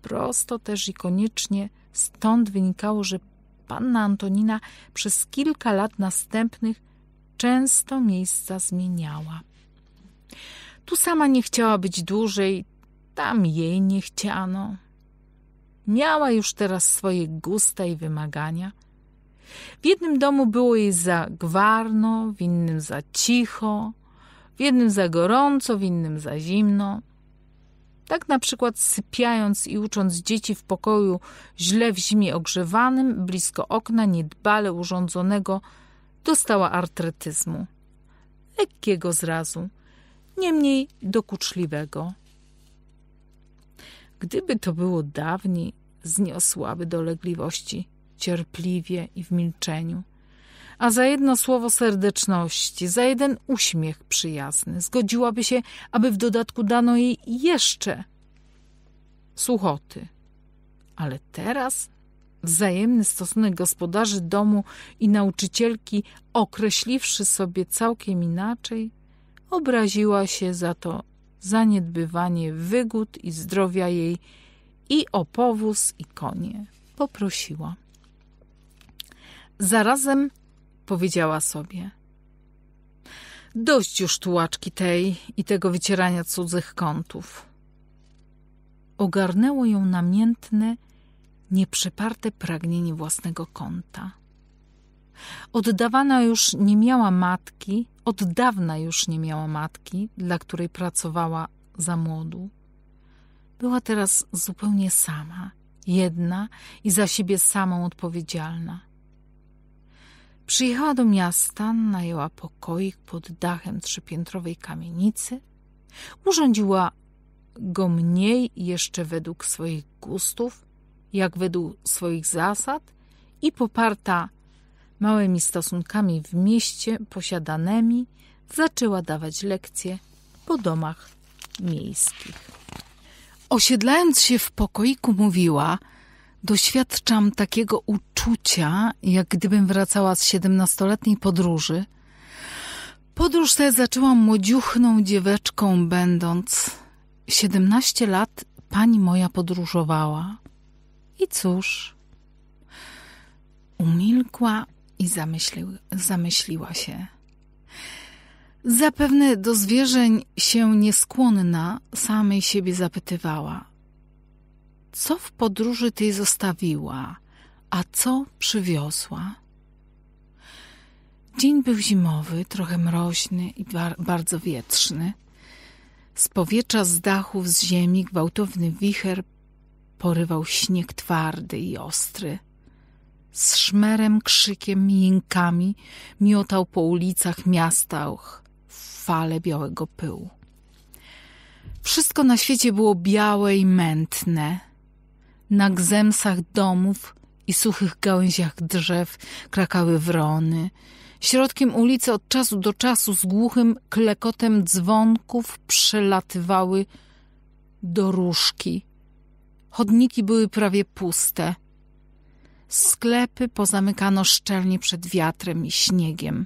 prosto też i koniecznie stąd wynikało, że panna Antonina przez kilka lat następnych często miejsca zmieniała. Tu sama nie chciała być dłużej, tam jej nie chciano. Miała już teraz swoje gusta i wymagania. W jednym domu było jej za gwarno, w innym za cicho, w jednym za gorąco, w innym za zimno tak na przykład sypiając i ucząc dzieci w pokoju źle w zimie ogrzewanym, blisko okna niedbale urządzonego, dostała artretyzmu. Lekkiego zrazu, niemniej dokuczliwego. Gdyby to było dawniej, zniosłaby dolegliwości cierpliwie i w milczeniu a za jedno słowo serdeczności, za jeden uśmiech przyjazny. Zgodziłaby się, aby w dodatku dano jej jeszcze suchoty. Ale teraz wzajemny stosunek gospodarzy domu i nauczycielki, określiwszy sobie całkiem inaczej, obraziła się za to zaniedbywanie wygód i zdrowia jej i o powóz i konie poprosiła. Zarazem powiedziała sobie. Dość już tułaczki tej i tego wycierania cudzych kątów. Ogarnęło ją namiętne, nieprzeparte pragnienie własnego kąta. Oddawana już nie miała matki, od dawna już nie miała matki, dla której pracowała za młodu. Była teraz zupełnie sama, jedna i za siebie samą odpowiedzialna. Przyjechała do miasta, najęła pokoik pod dachem trzypiętrowej kamienicy, urządziła go mniej jeszcze według swoich gustów, jak według swoich zasad i poparta małymi stosunkami w mieście posiadanymi, zaczęła dawać lekcje po domach miejskich. Osiedlając się w pokoiku mówiła, doświadczam takiego uczucia, jak gdybym wracała z 17-letniej podróży. Podróż tę zaczęłam młodziuchną dzieweczką, będąc 17 lat, pani moja podróżowała. I cóż, umilkła i zamyślił, zamyśliła się. Zapewne do zwierzeń się nieskłonna, samej siebie zapytywała – co w podróży tej zostawiła, a co przywiozła. Dzień był zimowy, trochę mroźny i bar bardzo wietrzny. Z powietrza, z dachów, z ziemi gwałtowny wicher porywał śnieg twardy i ostry. Z szmerem, krzykiem i jękami miotał po ulicach miasta w fale białego pyłu. Wszystko na świecie było białe i mętne – na gzemsach domów i suchych gałęziach drzew krakały wrony. Środkiem ulicy od czasu do czasu z głuchym klekotem dzwonków przelatywały doróżki. Chodniki były prawie puste. Sklepy pozamykano szczelnie przed wiatrem i śniegiem.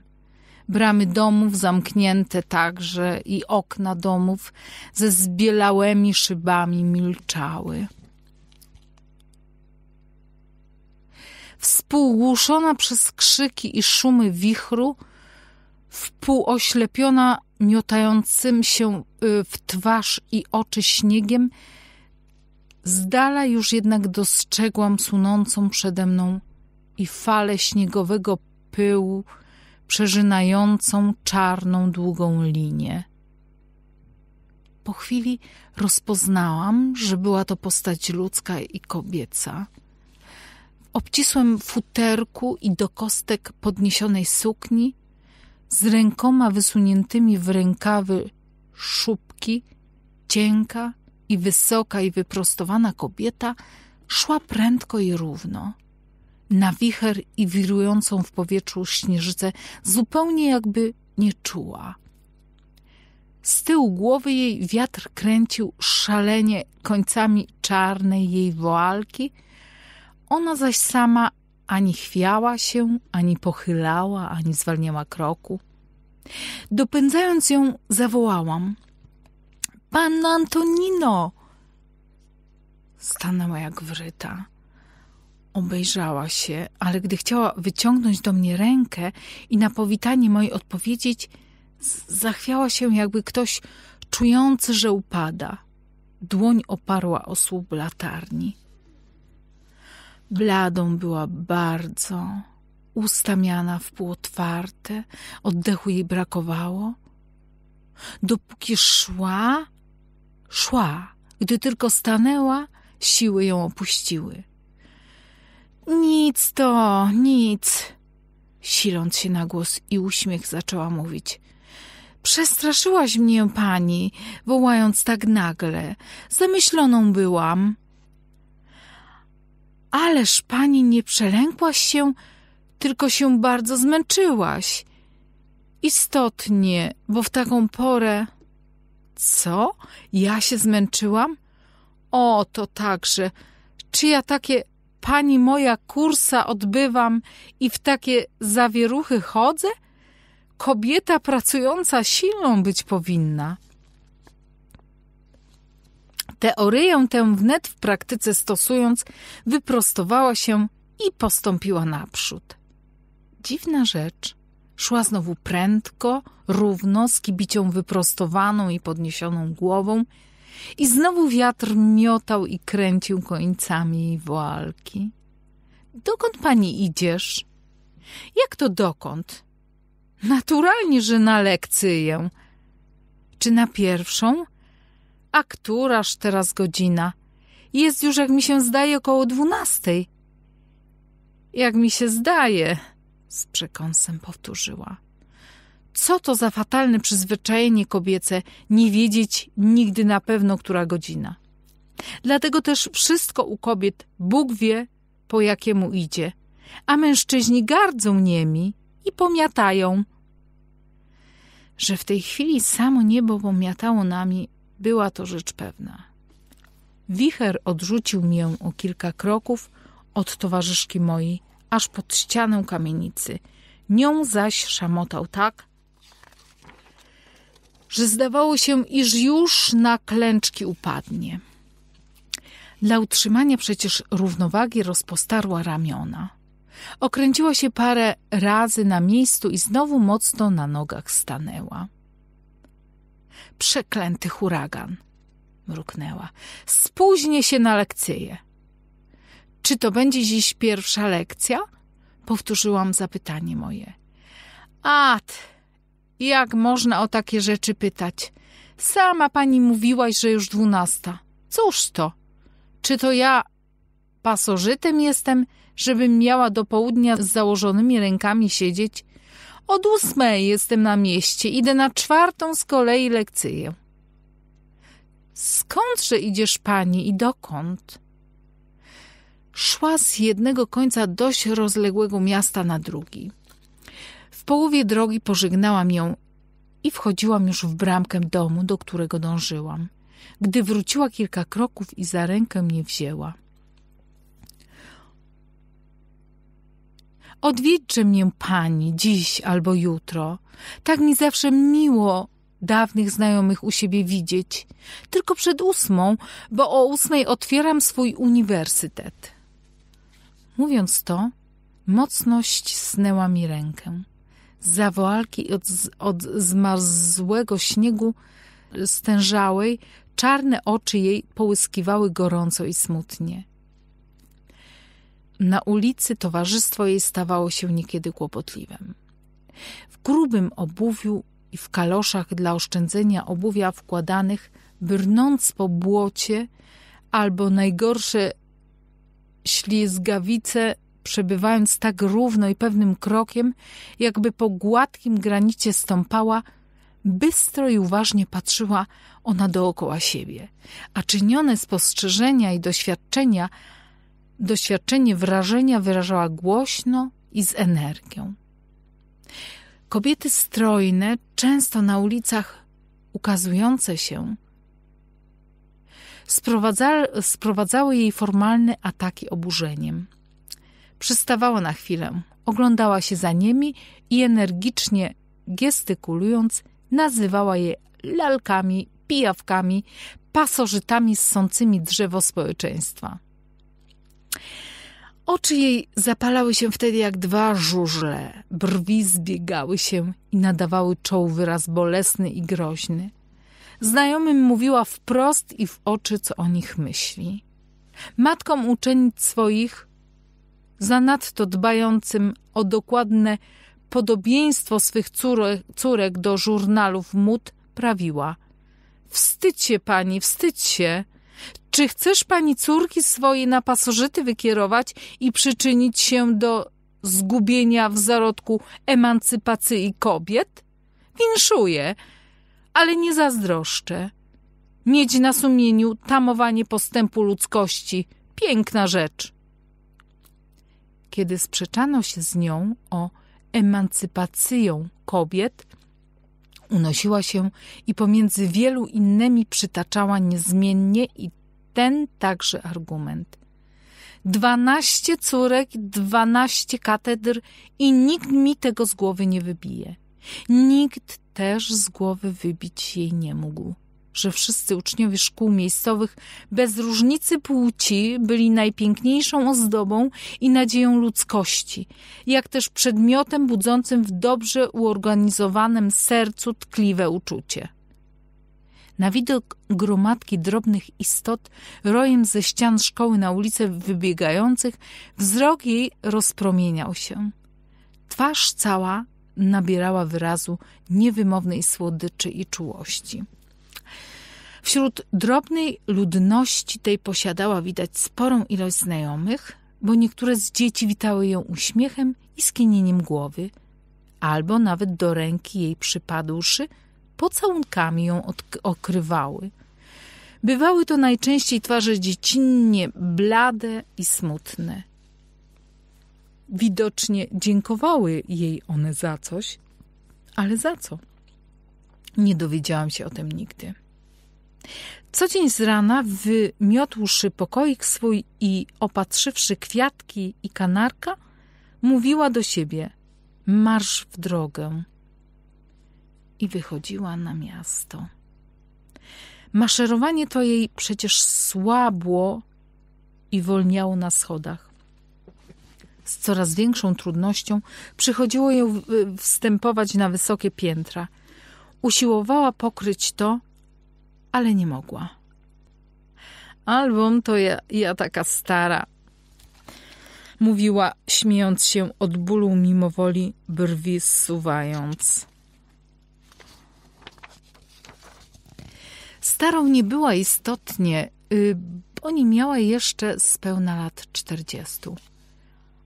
Bramy domów zamknięte także i okna domów ze zbielałymi szybami milczały. współgłuszona przez krzyki i szumy wichru, wpółoślepiona miotającym się y, w twarz i oczy śniegiem, z dala już jednak dostrzegłam sunącą przede mną i falę śniegowego pyłu przeżynającą czarną długą linię. Po chwili rozpoznałam, że była to postać ludzka i kobieca – obcisłym futerku i do kostek podniesionej sukni, z rękoma wysuniętymi w rękawy szubki, cienka i wysoka i wyprostowana kobieta szła prędko i równo. Na wicher i wirującą w powietrzu śnieżycę zupełnie jakby nie czuła. Z tyłu głowy jej wiatr kręcił szalenie końcami czarnej jej woalki – ona zaś sama ani chwiała się, ani pochylała, ani zwalniała kroku. Dopędzając ją, zawołałam: Panna Antonino! Stanęła jak wryta. Obejrzała się, ale gdy chciała wyciągnąć do mnie rękę i na powitanie mojej odpowiedzieć, zachwiała się, jakby ktoś czujący, że upada. Dłoń oparła o słup latarni. Bladą była bardzo, usta miana w otwarte, oddechu jej brakowało. Dopóki szła, szła, gdy tylko stanęła, siły ją opuściły. Nic to, nic, siląc się na głos i uśmiech zaczęła mówić. Przestraszyłaś mnie pani, wołając tak nagle. Zamyśloną byłam. Ależ pani nie przelękłaś się, tylko się bardzo zmęczyłaś. Istotnie, bo w taką porę. Co? Ja się zmęczyłam? O, to także. Czy ja takie pani moja kursa odbywam i w takie zawieruchy chodzę? Kobieta pracująca silną być powinna. Teoryję tę wnet w praktyce stosując, wyprostowała się i postąpiła naprzód. Dziwna rzecz. Szła znowu prędko, równo, z kibicią wyprostowaną i podniesioną głową, i znowu wiatr miotał i kręcił końcami jej walki. Dokąd pani idziesz? Jak to dokąd? Naturalnie, że na lekcyję. Czy na pierwszą? A któraż teraz godzina? Jest już, jak mi się zdaje, około dwunastej. Jak mi się zdaje, z przekąsem powtórzyła. Co to za fatalne przyzwyczajenie kobiece nie wiedzieć nigdy na pewno, która godzina. Dlatego też wszystko u kobiet Bóg wie, po jakiemu idzie, a mężczyźni gardzą niemi i pomiatają. Że w tej chwili samo niebo pomiatało nami, była to rzecz pewna. Wicher odrzucił mię o kilka kroków od towarzyszki mojej, aż pod ścianę kamienicy. Nią zaś szamotał tak, że zdawało się, iż już na klęczki upadnie. Dla utrzymania przecież równowagi rozpostarła ramiona. Okręciła się parę razy na miejscu i znowu mocno na nogach stanęła. Przeklęty huragan. Mruknęła. Spóźnię się na lekcję. Czy to będzie dziś pierwsza lekcja? Powtórzyłam zapytanie moje. At, jak można o takie rzeczy pytać? Sama pani mówiłaś, że już dwunasta. Cóż to? Czy to ja pasożytem jestem, żebym miała do południa z założonymi rękami siedzieć od ósmej jestem na mieście, idę na czwartą z kolei lekcyję. Skądże idziesz pani i dokąd? Szła z jednego końca dość rozległego miasta na drugi. W połowie drogi pożegnałam ją i wchodziłam już w bramkę domu, do którego dążyłam. Gdy wróciła kilka kroków i za rękę mnie wzięła – Odwiedźże mię pani dziś albo jutro. Tak mi zawsze miło dawnych znajomych u siebie widzieć. Tylko przed ósmą, bo o ósmej otwieram swój uniwersytet. Mówiąc to, mocność ścisnęła mi rękę. Z zawalki od, od zmarzłego śniegu stężałej czarne oczy jej połyskiwały gorąco i smutnie. Na ulicy towarzystwo jej stawało się niekiedy kłopotliwym. W grubym obuwiu i w kaloszach dla oszczędzenia obuwia wkładanych, brnąc po błocie albo najgorsze ślizgawice, przebywając tak równo i pewnym krokiem, jakby po gładkim granicie stąpała, bystro i uważnie patrzyła ona dookoła siebie, a czynione spostrzeżenia i doświadczenia – Doświadczenie wrażenia wyrażała głośno i z energią. Kobiety strojne, często na ulicach ukazujące się, sprowadza, sprowadzały jej formalne ataki oburzeniem. Przystawała na chwilę, oglądała się za nimi i energicznie gestykulując nazywała je lalkami, pijawkami, pasożytami ssącymi drzewo społeczeństwa. Oczy jej zapalały się wtedy jak dwa żużle, brwi zbiegały się i nadawały czołu wyraz bolesny i groźny. Znajomym mówiła wprost i w oczy, co o nich myśli. Matkom uczennic swoich, zanadto dbającym o dokładne podobieństwo swych córek, córek do żurnalów mód, prawiła. Wstydź się, pani, wstydź się, czy chcesz pani córki swojej na pasożyty wykierować i przyczynić się do zgubienia w zarodku emancypacji kobiet? Winszuję, ale nie zazdroszczę. Mieć na sumieniu tamowanie postępu ludzkości. Piękna rzecz. Kiedy sprzeczano się z nią o emancypacją kobiet, unosiła się i pomiędzy wielu innymi przytaczała niezmiennie i ten także argument. Dwanaście córek, dwanaście katedr i nikt mi tego z głowy nie wybije. Nikt też z głowy wybić jej nie mógł. Że wszyscy uczniowie szkół miejscowych bez różnicy płci byli najpiękniejszą ozdobą i nadzieją ludzkości, jak też przedmiotem budzącym w dobrze uorganizowanym sercu tkliwe uczucie. Na widok gromadki drobnych istot, rojem ze ścian szkoły na ulicę wybiegających, wzrok jej rozpromieniał się. Twarz cała nabierała wyrazu niewymownej słodyczy i czułości. Wśród drobnej ludności tej posiadała widać sporą ilość znajomych, bo niektóre z dzieci witały ją uśmiechem i skinieniem głowy, albo nawet do ręki jej przypadłszy – pocałunkami ją okrywały. Bywały to najczęściej twarze dziecinnie blade i smutne. Widocznie dziękowały jej one za coś, ale za co? Nie dowiedziałam się o tym nigdy. Co dzień z rana wymiotłszy pokoik swój i opatrzywszy kwiatki i kanarka, mówiła do siebie – marsz w drogę – i wychodziła na miasto. Maszerowanie to jej przecież słabło i wolniało na schodach. Z coraz większą trudnością przychodziło ją wstępować na wysokie piętra. Usiłowała pokryć to, ale nie mogła. Album to ja, ja taka stara. Mówiła, śmiejąc się od bólu mimowoli, brwi zsuwając. starą nie była istotnie, y, bo nie miała jeszcze spełna lat czterdziestu.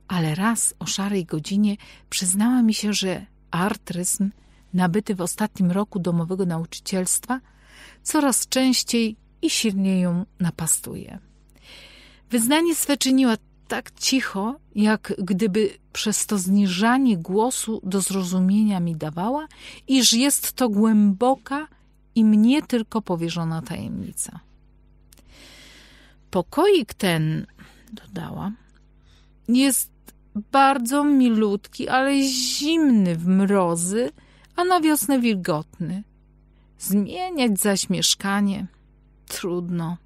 Ale raz o szarej godzinie przyznała mi się, że artryzm nabyty w ostatnim roku domowego nauczycielstwa coraz częściej i silniej ją napastuje. Wyznanie swe czyniła tak cicho, jak gdyby przez to zniżanie głosu do zrozumienia mi dawała, iż jest to głęboka, i mnie tylko powierzona tajemnica. Pokoik ten, dodała, jest bardzo milutki, ale zimny w mrozy, a na wiosnę wilgotny. Zmieniać zaś mieszkanie trudno.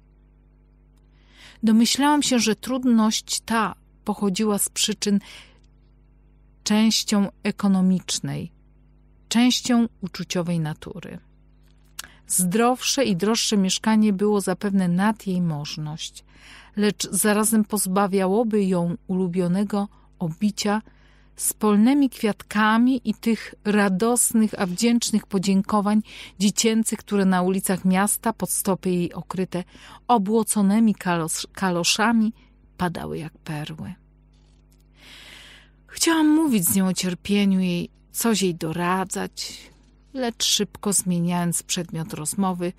Domyślałam się, że trudność ta pochodziła z przyczyn częścią ekonomicznej, częścią uczuciowej natury zdrowsze i droższe mieszkanie było zapewne nad jej możność, lecz zarazem pozbawiałoby ją ulubionego obicia z polnymi kwiatkami i tych radosnych, a wdzięcznych podziękowań dziecięcych, które na ulicach miasta pod stopy jej okryte obłoconymi kalos kaloszami padały jak perły. Chciałam mówić z nią o cierpieniu jej, coś jej doradzać, lecz szybko zmieniając przedmiot rozmowy,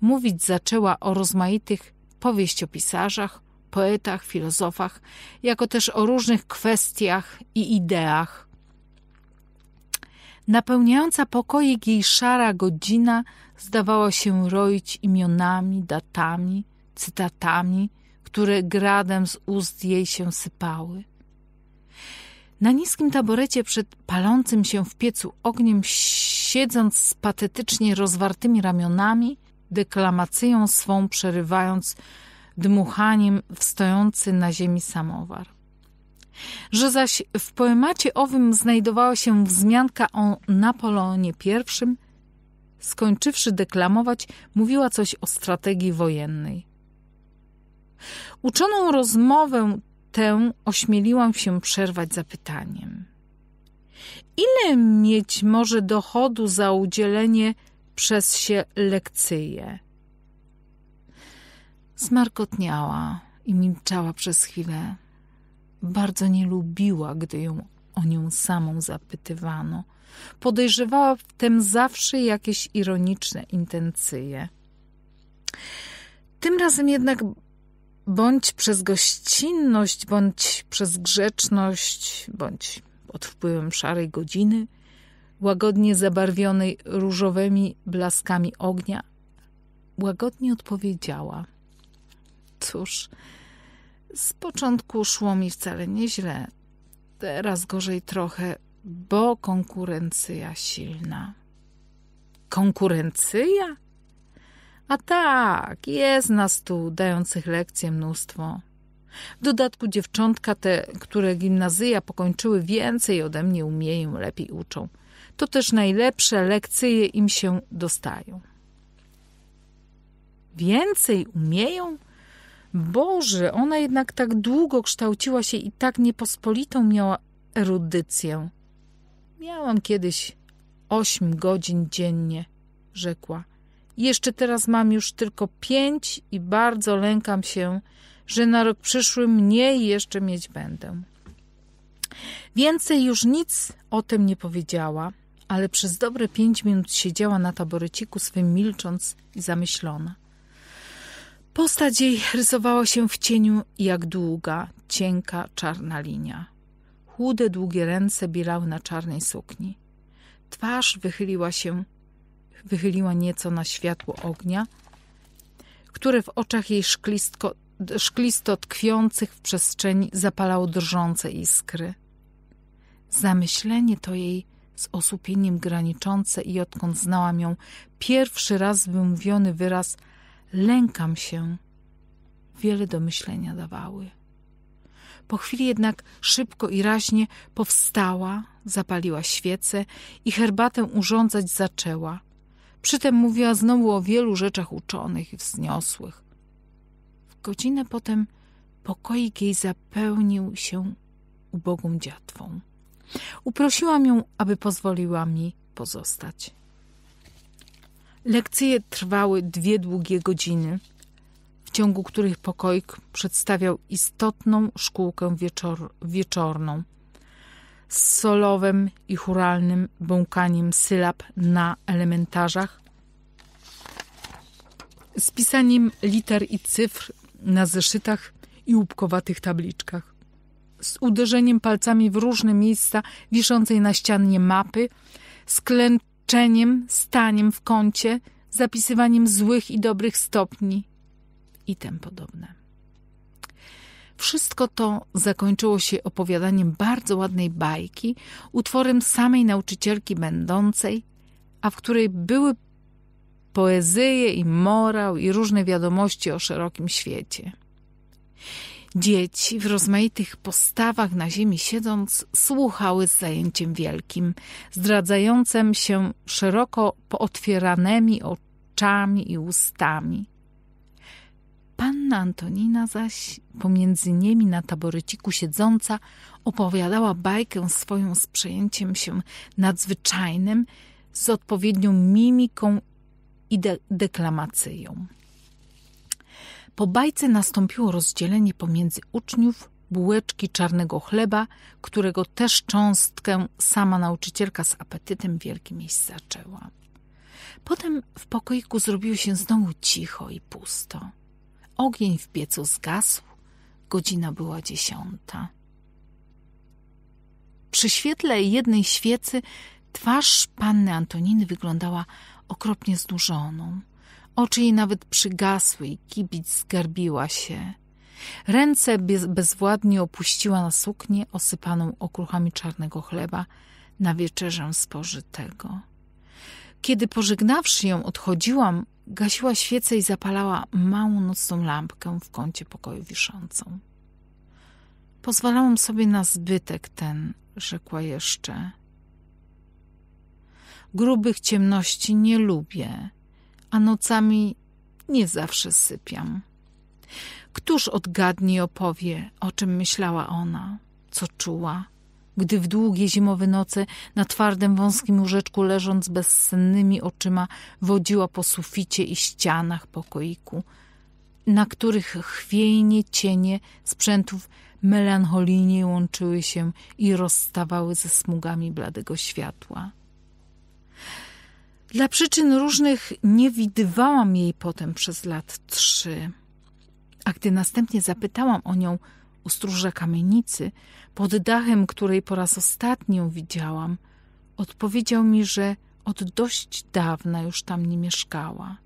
mówić zaczęła o rozmaitych powieściopisarzach, poetach, filozofach, jako też o różnych kwestiach i ideach. Napełniająca pokoik jej szara godzina zdawała się roić imionami, datami, cytatami, które gradem z ust jej się sypały. Na niskim taborecie przed palącym się w piecu ogniem, siedząc z patetycznie rozwartymi ramionami, deklamacją swą przerywając dmuchaniem w stojący na ziemi samowar. Że zaś w poemacie owym znajdowała się wzmianka o Napoleonie I, skończywszy deklamować, mówiła coś o strategii wojennej. Uczoną rozmowę tę ośmieliłam się przerwać zapytaniem. Ile mieć może dochodu za udzielenie przez się lekcyje? Zmarkotniała i milczała przez chwilę. Bardzo nie lubiła, gdy ją o nią samą zapytywano. Podejrzewała w tym zawsze jakieś ironiczne intencje. Tym razem jednak bądź przez gościnność, bądź przez grzeczność, bądź pod wpływem szarej godziny, łagodnie zabarwionej różowymi blaskami ognia, łagodnie odpowiedziała. Cóż, z początku szło mi wcale nieźle, teraz gorzej trochę, bo konkurencja silna. Konkurencja? A tak, jest nas tu dających lekcje mnóstwo. W dodatku dziewczątka te, które gimnazyja pokończyły więcej ode mnie umieją, lepiej uczą. To też najlepsze lekcje im się dostają. Więcej umieją? Boże, ona jednak tak długo kształciła się i tak niepospolitą miała erudycję. Miałam kiedyś ośm godzin dziennie, rzekła. Jeszcze teraz mam już tylko pięć i bardzo lękam się, że na rok przyszły mniej jeszcze mieć będę. Więcej już nic o tym nie powiedziała, ale przez dobre pięć minut siedziała na taboreciku swym milcząc i zamyślona. Postać jej rysowała się w cieniu jak długa, cienka, czarna linia. Chude, długie ręce bielały na czarnej sukni. Twarz wychyliła się wychyliła nieco na światło ognia, które w oczach jej szklistko, szklisto tkwiących w przestrzeni zapalało drżące iskry. Zamyślenie to jej z osłupieniem graniczące i odkąd znałam ją, pierwszy raz wymówiony wyraz lękam się wiele do myślenia dawały. Po chwili jednak szybko i raźnie powstała, zapaliła świecę i herbatę urządzać zaczęła. Przytem mówiła znowu o wielu rzeczach uczonych i wzniosłych. W godzinę potem pokoik jej zapełnił się ubogą dziatwą. Uprosiłam ją, aby pozwoliła mi pozostać. Lekcje trwały dwie długie godziny, w ciągu których pokoik przedstawiał istotną szkółkę wieczor wieczorną – z solowym i churalnym bąkaniem sylab na elementarzach, z pisaniem liter i cyfr na zeszytach i łupkowatych tabliczkach, z uderzeniem palcami w różne miejsca wiszącej na ścianie mapy, z klęczeniem, staniem w kącie, zapisywaniem złych i dobrych stopni i tym podobne. Wszystko to zakończyło się opowiadaniem bardzo ładnej bajki, utworem samej nauczycielki będącej, a w której były poezje i morał i różne wiadomości o szerokim świecie. Dzieci w rozmaitych postawach na ziemi siedząc słuchały z zajęciem wielkim, zdradzającym się szeroko pootwieranymi oczami i ustami. Panna Antonina zaś, pomiędzy nimi na taboryciku siedząca, opowiadała bajkę swoją z przejęciem się nadzwyczajnym, z odpowiednią mimiką i de deklamacją. Po bajce nastąpiło rozdzielenie pomiędzy uczniów bułeczki czarnego chleba, którego też cząstkę sama nauczycielka z apetytem wielkim jeść zaczęła. Potem w pokoiku zrobiło się znowu cicho i pusto. Ogień w piecu zgasł, godzina była dziesiąta. Przy świetle jednej świecy twarz panny Antoniny wyglądała okropnie znużoną. Oczy jej nawet przygasły i kibic zgarbiła się. Ręce bez, bezwładnie opuściła na suknię osypaną okruchami czarnego chleba na wieczerzę spożytego. Kiedy pożegnawszy ją odchodziłam, gasiła świecę i zapalała małą nocną lampkę w kącie pokoju wiszącą. Pozwalałam sobie na zbytek ten, rzekła jeszcze. Grubych ciemności nie lubię, a nocami nie zawsze sypiam. Któż odgadnie i opowie, o czym myślała ona, co czuła? gdy w długie zimowe noce na twardym, wąskim łóżeczku leżąc bezsennymi oczyma wodziła po suficie i ścianach pokoiku, na których chwiejnie cienie sprzętów melancholijnie łączyły się i rozstawały ze smugami bladego światła. Dla przyczyn różnych nie widywałam jej potem przez lat trzy. A gdy następnie zapytałam o nią, u stróża kamienicy, pod dachem której po raz ostatni ją widziałam, odpowiedział mi, że od dość dawna już tam nie mieszkała.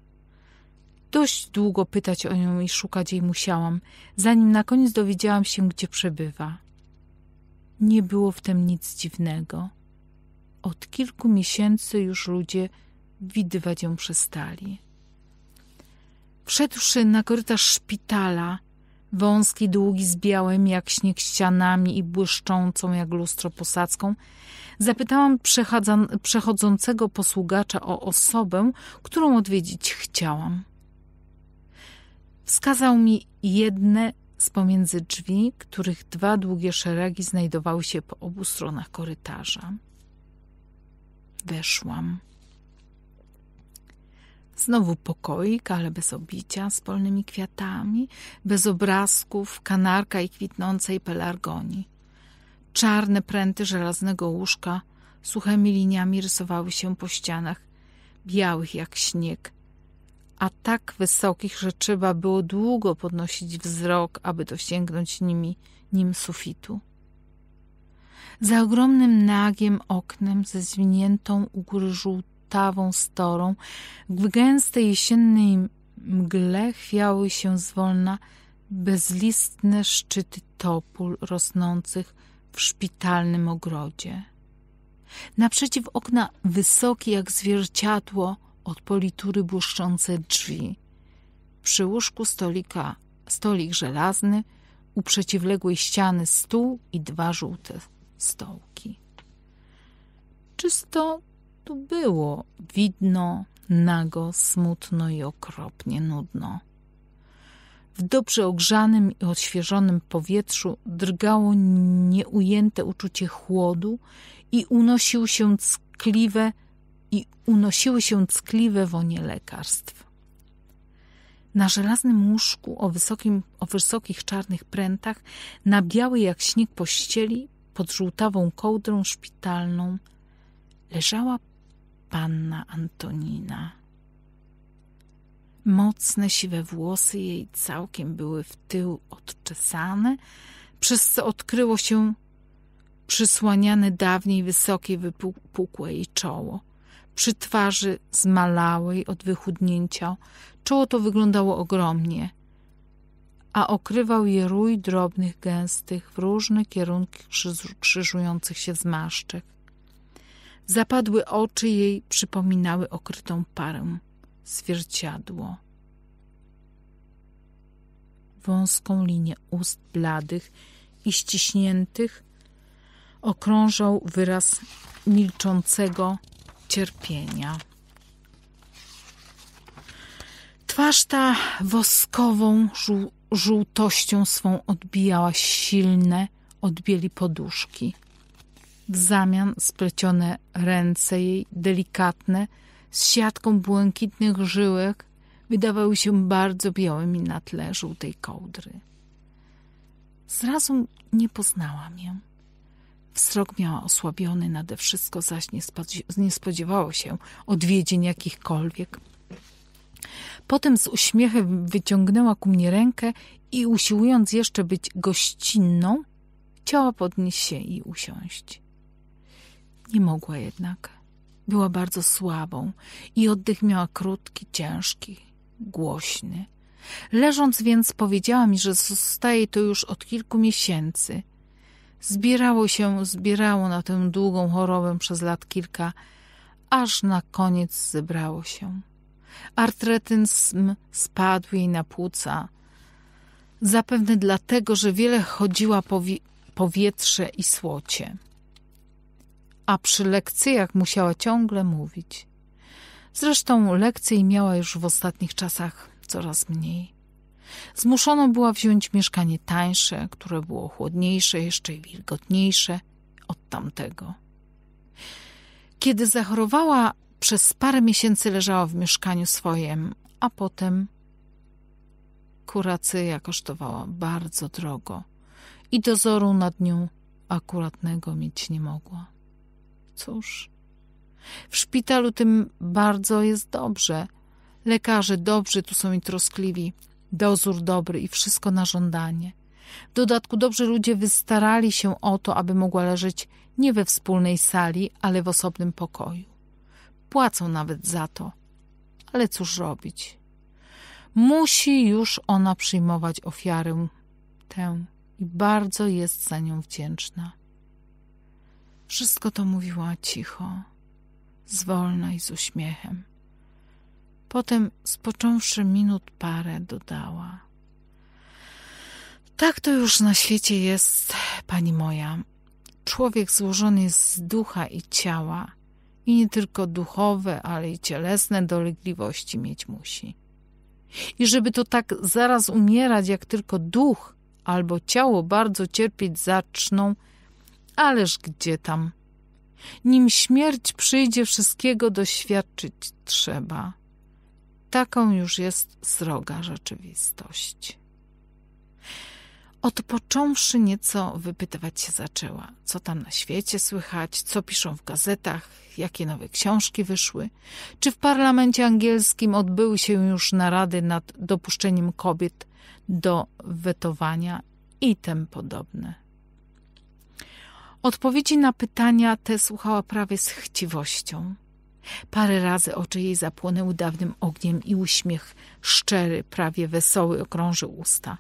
Dość długo pytać o nią i szukać jej musiałam, zanim na koniec dowiedziałam się, gdzie przebywa. Nie było w tym nic dziwnego. Od kilku miesięcy już ludzie widywać ją przestali. Wszedłszy na korytarz szpitala, wąski, długi, z białymi jak śnieg ścianami i błyszczącą jak lustro posadzką, zapytałam przechodzącego posługacza o osobę, którą odwiedzić chciałam. Wskazał mi jedne z pomiędzy drzwi, których dwa długie szeregi znajdowały się po obu stronach korytarza. Weszłam. Znowu pokoik, ale bez obicia, z polnymi kwiatami, bez obrazków, kanarka i kwitnącej pelargonii. Czarne pręty żelaznego łóżka suchymi liniami rysowały się po ścianach, białych jak śnieg. A tak wysokich, że trzeba było długo podnosić wzrok, aby dosięgnąć nimi nim sufitu. Za ogromnym nagiem oknem ze zwiniętą u góry żółtą otawą storą, w gęstej jesiennej mgle chwiały się zwolna bezlistne szczyty topól rosnących w szpitalnym ogrodzie. Naprzeciw okna wysokie jak zwierciadło od politury błyszczące drzwi. Przy łóżku stolika stolik żelazny, u przeciwległej ściany stół i dwa żółte stołki. Czysto tu było widno, nago, smutno i okropnie nudno. W dobrze ogrzanym i odświeżonym powietrzu drgało nieujęte uczucie chłodu i unosił się ckliwe i unosiły się ckliwe wonie lekarstw. Na żelaznym łóżku o, wysokim, o wysokich czarnych prętach, na biały jak śnieg pościeli, pod żółtawą kołdrą szpitalną, leżała panna Antonina. Mocne, siwe włosy jej całkiem były w tył odczesane, przez co odkryło się przysłaniane dawniej wysokie, wypukłe jej czoło. Przy twarzy zmalałej od wychudnięcia czoło to wyglądało ogromnie, a okrywał je rój drobnych, gęstych, w różne kierunki krzyżujących się zmarszczek. Zapadły oczy jej przypominały okrytą parę, zwierciadło. Wąską linię ust bladych i ściśniętych okrążał wyraz milczącego cierpienia. Twarz ta woskową żółtością swą odbijała silne odbieli poduszki w zamian splecione ręce jej delikatne z siatką błękitnych żyłek wydawały się bardzo białymi na tle żółtej kołdry. Zrazu nie poznałam ją. Wzrok miała osłabiony, nade wszystko zaś nie spodziewało się odwiedzin jakichkolwiek. Potem z uśmiechem wyciągnęła ku mnie rękę i usiłując jeszcze być gościnną, chciała podnieść się i usiąść. Nie mogła jednak. Była bardzo słabą i oddech miała krótki, ciężki, głośny. Leżąc więc powiedziała mi, że zostaje to już od kilku miesięcy. Zbierało się, zbierało na tę długą chorobę przez lat kilka, aż na koniec zebrało się. Artretyzm spadł jej na płuca. Zapewne dlatego, że wiele chodziła po powietrze i słocie a przy lekcjach musiała ciągle mówić. Zresztą lekcji miała już w ostatnich czasach coraz mniej. Zmuszona była wziąć mieszkanie tańsze, które było chłodniejsze, jeszcze wilgotniejsze od tamtego. Kiedy zachorowała, przez parę miesięcy leżała w mieszkaniu swoim, a potem kuracyja kosztowała bardzo drogo i dozoru nad nią akuratnego mieć nie mogła. Cóż, w szpitalu tym bardzo jest dobrze. Lekarze dobrzy tu są i troskliwi, dozór dobry i wszystko na żądanie. W dodatku dobrzy ludzie wystarali się o to, aby mogła leżeć nie we wspólnej sali, ale w osobnym pokoju. Płacą nawet za to. Ale cóż robić? Musi już ona przyjmować ofiarę tę i bardzo jest za nią wdzięczna. Wszystko to mówiła cicho, zwolna i z uśmiechem. Potem, spocząwszy minut parę, dodała. Tak to już na świecie jest, pani moja. Człowiek złożony jest z ducha i ciała i nie tylko duchowe, ale i cielesne dolegliwości mieć musi. I żeby to tak zaraz umierać, jak tylko duch albo ciało bardzo cierpieć zaczną, Ależ gdzie tam? Nim śmierć przyjdzie, wszystkiego doświadczyć trzeba. Taką już jest sroga rzeczywistość. Odpocząwszy nieco, wypytywać się zaczęła, co tam na świecie słychać, co piszą w gazetach, jakie nowe książki wyszły, czy w parlamencie angielskim odbyły się już narady nad dopuszczeniem kobiet do wetowania i tym podobne. Odpowiedzi na pytania te słuchała prawie z chciwością. Parę razy oczy jej zapłonęły dawnym ogniem i uśmiech szczery, prawie wesoły okrążył usta.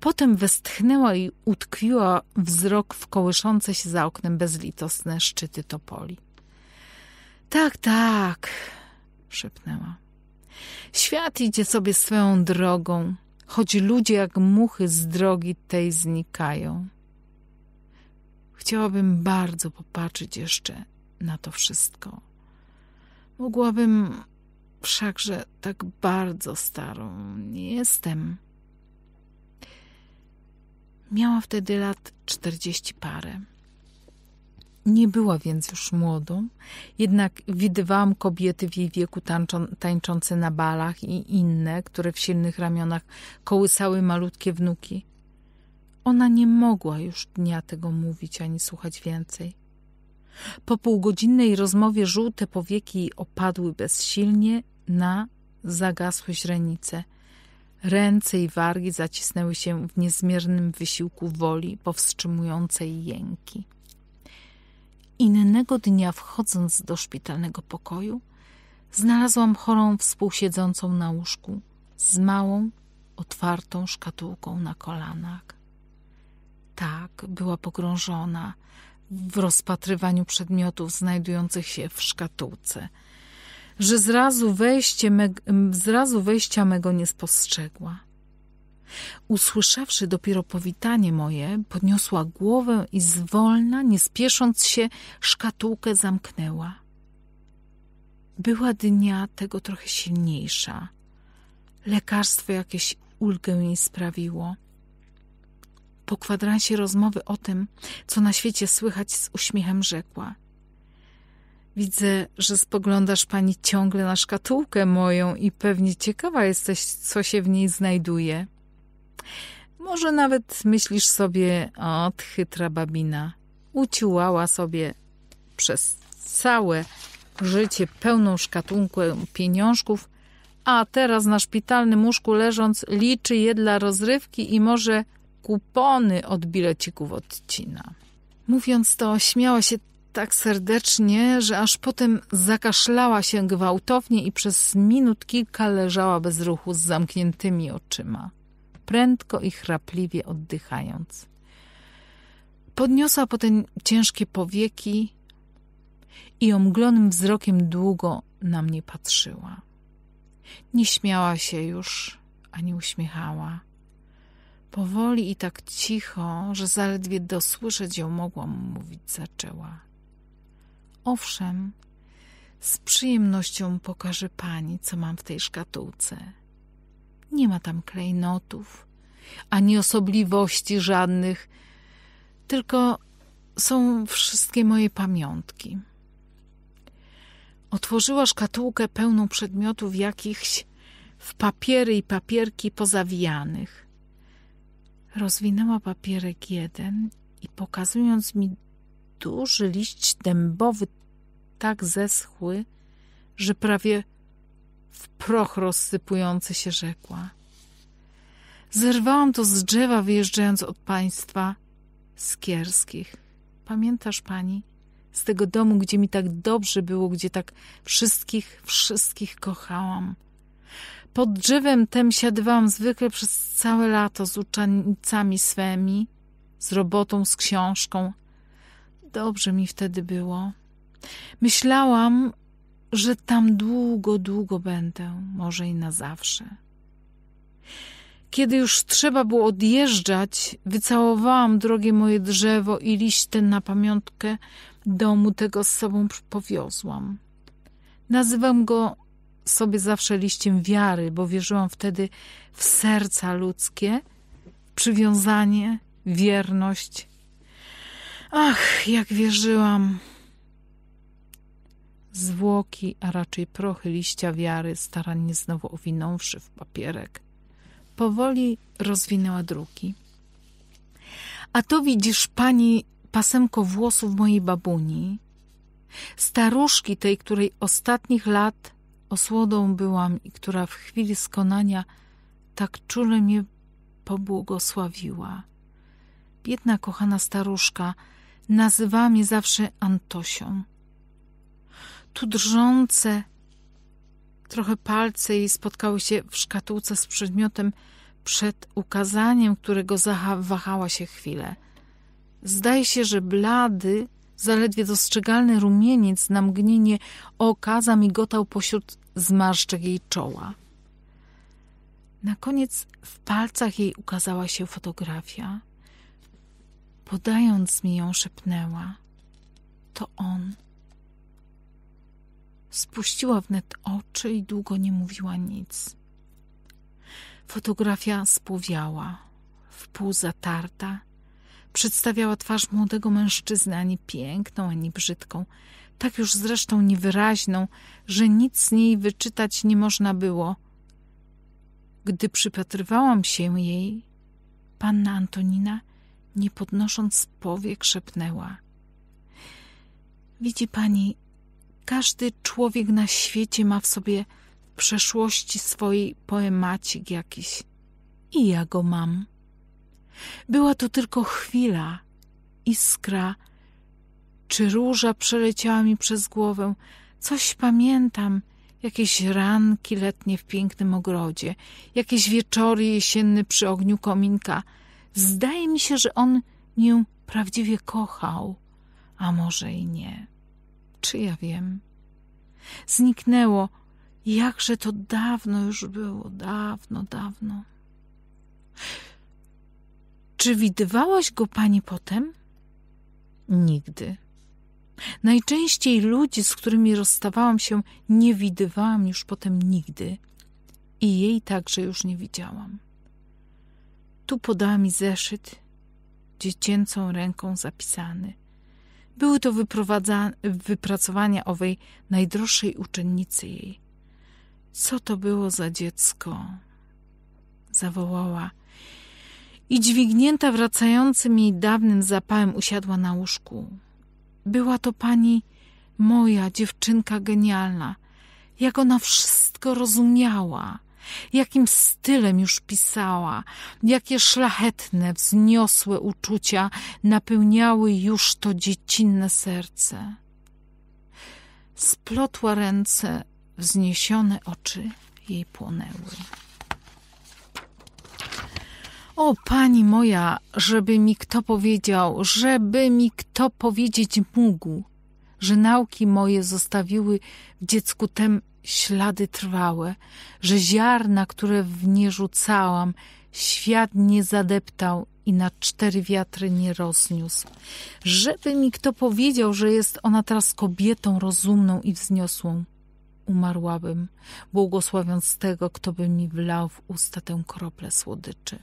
Potem westchnęła i utkwiła wzrok w kołyszące się za oknem bezlitosne szczyty topoli. Tak, tak, szepnęła. Świat idzie sobie swoją drogą, choć ludzie jak muchy z drogi tej znikają. Chciałabym bardzo popatrzeć jeszcze na to wszystko. Mogłabym wszakże tak bardzo starą nie jestem. Miała wtedy lat czterdzieści parę. Nie była więc już młodą, jednak widywałam kobiety w jej wieku tańczące na balach i inne, które w silnych ramionach kołysały malutkie wnuki. Ona nie mogła już dnia tego mówić ani słuchać więcej. Po półgodzinnej rozmowie żółte powieki opadły bezsilnie na zagasłe źrenice. Ręce i wargi zacisnęły się w niezmiernym wysiłku woli powstrzymującej jęki. Innego dnia, wchodząc do szpitalnego pokoju, znalazłam chorą współsiedzącą na łóżku z małą, otwartą szkatułką na kolanach. Tak, była pogrążona w rozpatrywaniu przedmiotów znajdujących się w szkatułce, że zrazu, wejście me, zrazu wejścia mego nie spostrzegła. Usłyszawszy dopiero powitanie moje, podniosła głowę i zwolna, nie spiesząc się, szkatułkę zamknęła. Była dnia tego trochę silniejsza. Lekarstwo jakieś ulgę jej sprawiło. Po kwadransie rozmowy o tym, co na świecie słychać, z uśmiechem rzekła. Widzę, że spoglądasz pani ciągle na szkatułkę moją i pewnie ciekawa jesteś, co się w niej znajduje. Może nawet myślisz sobie, o, chytra babina, uciłała sobie przez całe życie pełną szkatułkę pieniążków, a teraz na szpitalnym łóżku leżąc liczy je dla rozrywki i może kupony od bilecików odcina. Mówiąc to, śmiała się tak serdecznie, że aż potem zakaszlała się gwałtownie i przez minut kilka leżała bez ruchu z zamkniętymi oczyma, prędko i chrapliwie oddychając. Podniosła potem ciężkie powieki i omglonym wzrokiem długo na mnie patrzyła. Nie śmiała się już, ani uśmiechała. Powoli i tak cicho, że zaledwie dosłyszeć ją mogłam, mówić zaczęła. Owszem, z przyjemnością pokażę pani, co mam w tej szkatułce. Nie ma tam klejnotów, ani osobliwości żadnych, tylko są wszystkie moje pamiątki. Otworzyła szkatułkę pełną przedmiotów jakichś w papiery i papierki pozawijanych Rozwinęła papierek jeden i pokazując mi duży liść dębowy, tak zeschły, że prawie w proch rozsypujący się rzekła. Zerwałam to z drzewa, wyjeżdżając od państwa skierskich. Pamiętasz pani? Z tego domu, gdzie mi tak dobrze było, gdzie tak wszystkich, wszystkich kochałam. Pod drzewem tem siadywałam zwykle przez całe lato z uczennicami swemi, z robotą, z książką. Dobrze mi wtedy było. Myślałam, że tam długo, długo będę, może i na zawsze. Kiedy już trzeba było odjeżdżać, wycałowałam drogie moje drzewo i liść ten na pamiątkę domu tego z sobą powiozłam. Nazywam go sobie zawsze liściem wiary, bo wierzyłam wtedy w serca ludzkie, przywiązanie, wierność. Ach, jak wierzyłam! Zwłoki, a raczej prochy liścia wiary, starannie znowu owinąwszy w papierek, powoli rozwinęła druki. A to widzisz, pani, pasemko włosów mojej babuni, staruszki tej, której ostatnich lat osłodą byłam i która w chwili skonania tak czule mnie pobłogosławiła. Biedna kochana staruszka nazywała mnie zawsze Antosią. Tu drżące trochę palce jej spotkały się w szkatułce z przedmiotem przed ukazaniem, którego zawahała się chwilę. Zdaje się, że blady Zaledwie dostrzegalny rumieniec na mgnienie oka zamigotał pośród zmarszczek jej czoła. Na koniec w palcach jej ukazała się fotografia. Podając mi ją, szepnęła: To on. Spuściła wnet oczy i długo nie mówiła nic. Fotografia spłowiała, wpół zatarta Przedstawiała twarz młodego mężczyzny, ani piękną, ani brzydką, tak już zresztą niewyraźną, że nic z niej wyczytać nie można było. Gdy przypatrywałam się jej, panna Antonina, nie podnosząc powiek, szepnęła. Widzi pani, każdy człowiek na świecie ma w sobie w przeszłości swojej poemacik jakiś. I ja go mam. Była to tylko chwila, iskra, czy róża przeleciała mi przez głowę. Coś pamiętam, jakieś ranki letnie w pięknym ogrodzie, jakieś wieczory jesienne przy ogniu kominka. Zdaje mi się, że on mię prawdziwie kochał, a może i nie. Czy ja wiem? Zniknęło, jakże to dawno już było, dawno, dawno. Czy widywałaś go pani potem? Nigdy. Najczęściej ludzi, z którymi rozstawałam się, nie widywałam już potem nigdy i jej także już nie widziałam. Tu podała mi zeszyt, dziecięcą ręką zapisany. Były to wypracowania owej najdroższej uczennicy jej. Co to było za dziecko? Zawołała – i dźwignięta wracającym jej dawnym zapałem usiadła na łóżku. Była to pani moja dziewczynka genialna, jak ona wszystko rozumiała, jakim stylem już pisała, jakie szlachetne, wzniosłe uczucia napełniały już to dziecinne serce. Splotła ręce, wzniesione oczy jej płonęły. O, pani moja, żeby mi kto powiedział, żeby mi kto powiedzieć mógł, że nauki moje zostawiły w dziecku tem ślady trwałe, że ziarna, które w nie rzucałam, świat nie zadeptał i na cztery wiatry nie rozniósł. Żeby mi kto powiedział, że jest ona teraz kobietą rozumną i wzniosłą, umarłabym, błogosławiąc tego, kto by mi wlał w usta tę kroplę słodyczy.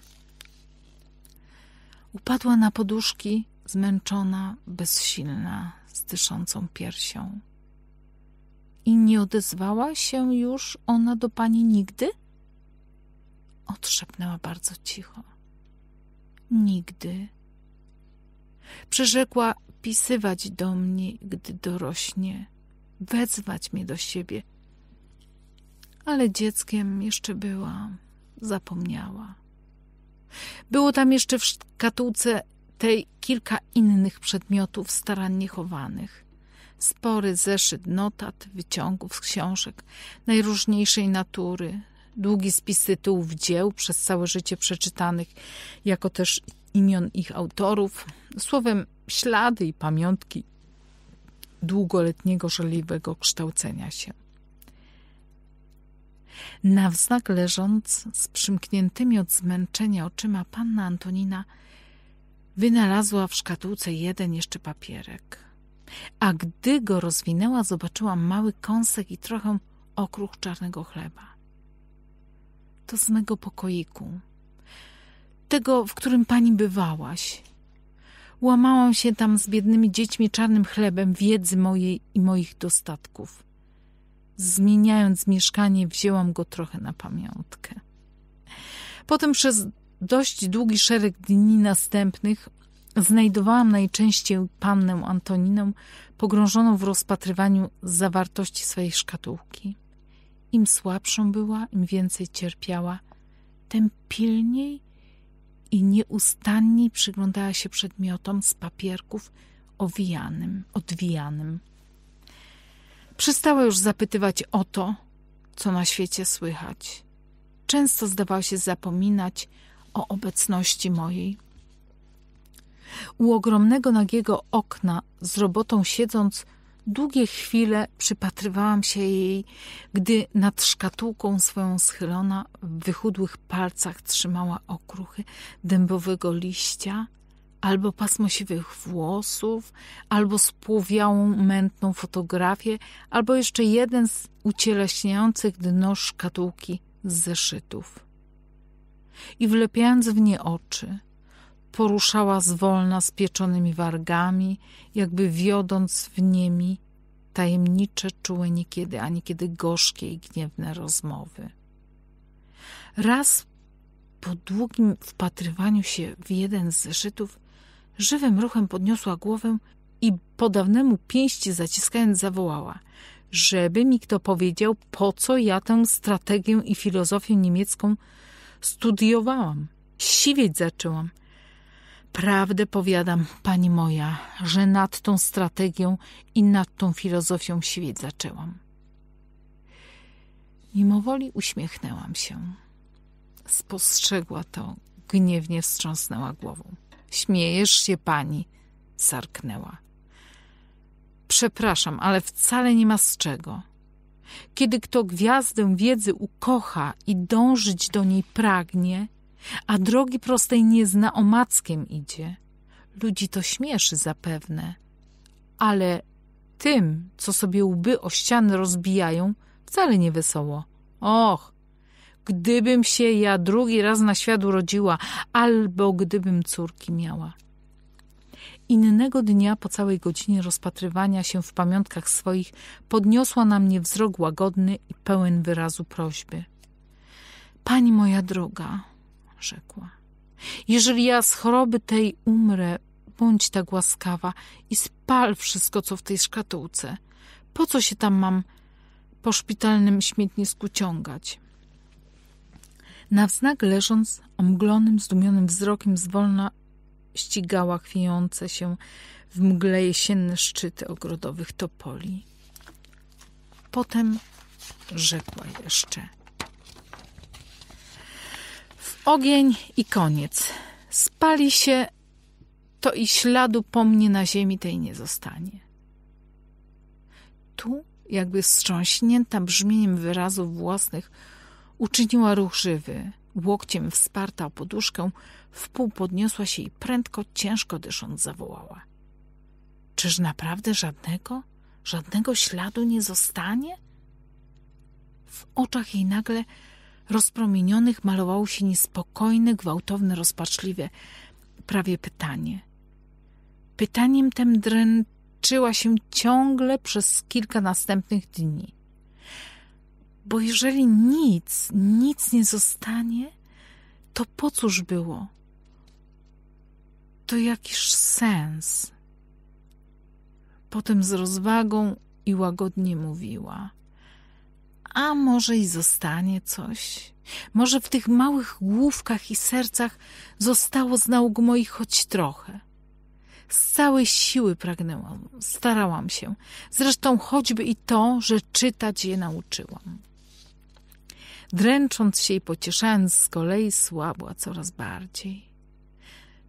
Upadła na poduszki, zmęczona, bezsilna, z dyszącą piersią. I nie odezwała się już ona do pani nigdy? Odszepnęła bardzo cicho. Nigdy. Przyrzekła pisywać do mnie, gdy dorośnie, wezwać mnie do siebie. Ale dzieckiem jeszcze była, zapomniała. Było tam jeszcze w szkatułce tej kilka innych przedmiotów starannie chowanych. Spory zeszyt notat, wyciągów z książek najróżniejszej natury, długi spis tytułów dzieł przez całe życie przeczytanych, jako też imion ich autorów, słowem ślady i pamiątki długoletniego żeliwego kształcenia się. Na wznak leżąc z przymkniętymi od zmęczenia oczyma panna Antonina wynalazła w szkatułce jeden jeszcze papierek. A gdy go rozwinęła, zobaczyła mały kąsek i trochę okruch czarnego chleba. To z mego pokoiku. Tego, w którym pani bywałaś. Łamałam się tam z biednymi dziećmi czarnym chlebem wiedzy mojej i moich dostatków zmieniając mieszkanie, wzięłam go trochę na pamiątkę. Potem przez dość długi szereg dni następnych znajdowałam najczęściej pannę Antoninę pogrążoną w rozpatrywaniu zawartości swojej szkatułki. Im słabszą była, im więcej cierpiała, tym pilniej i nieustanniej przyglądała się przedmiotom z papierków owijanym, odwijanym. Przestała już zapytywać o to, co na świecie słychać. Często zdawała się zapominać o obecności mojej. U ogromnego nagiego okna z robotą siedząc, długie chwile przypatrywałam się jej, gdy nad szkatułką swoją schylona w wychudłych palcach trzymała okruchy dębowego liścia – albo pasmo siwych włosów, albo spłowiałą, mętną fotografię, albo jeszcze jeden z ucieleśniających dno szkatułki z zeszytów. I wlepiając w nie oczy, poruszała zwolna spieczonymi wargami, jakby wiodąc w niemi tajemnicze, czułe niekiedy, a niekiedy gorzkie i gniewne rozmowy. Raz po długim wpatrywaniu się w jeden z zeszytów Żywym ruchem podniosła głowę i po dawnemu pięści zaciskając zawołała – żeby mi kto powiedział, po co ja tę strategię i filozofię niemiecką studiowałam. Siwieć zaczęłam. Prawdę powiadam, pani moja, że nad tą strategią i nad tą filozofią siwieć zaczęłam. Mimowoli uśmiechnęłam się. Spostrzegła to, gniewnie wstrząsnęła głową. Śmiejesz się pani, sarknęła. Przepraszam, ale wcale nie ma z czego. Kiedy kto gwiazdę wiedzy ukocha i dążyć do niej pragnie, a drogi prostej nie zna, omackiem idzie. Ludzi to śmieszy zapewne, ale tym, co sobie łby o ściany rozbijają, wcale nie wesoło. Och, gdybym się ja drugi raz na świat urodziła, albo gdybym córki miała. Innego dnia po całej godzinie rozpatrywania się w pamiątkach swoich podniosła na mnie wzrok łagodny i pełen wyrazu prośby. Pani moja droga, rzekła, jeżeli ja z choroby tej umrę, bądź tak łaskawa i spal wszystko, co w tej szkatułce. Po co się tam mam po szpitalnym śmietnisku ciągać? Na wznak leżąc, omglonym, zdumionym wzrokiem zwolna ścigała chwiejące się w mgle jesienne szczyty ogrodowych topoli. Potem rzekła jeszcze. W ogień i koniec. Spali się, to i śladu po mnie na ziemi tej nie zostanie. Tu, jakby wstrząśnięta brzmieniem wyrazów własnych, Uczyniła ruch żywy. Łokciem wsparta o poduszkę, wpół podniosła się i prędko, ciężko dysząc, zawołała. Czyż naprawdę żadnego, żadnego śladu nie zostanie? W oczach jej nagle rozpromienionych malowało się niespokojne, gwałtowne, rozpaczliwe, prawie pytanie. Pytaniem tem dręczyła się ciągle przez kilka następnych dni. Bo jeżeli nic, nic nie zostanie, to po cóż było? To jakiś sens. Potem z rozwagą i łagodnie mówiła: A może i zostanie coś? Może w tych małych główkach i sercach zostało z nauk moich choć trochę. Z całej siły pragnęłam, starałam się. Zresztą choćby i to, że czytać je nauczyłam dręcząc się i pocieszając z kolei słabła coraz bardziej.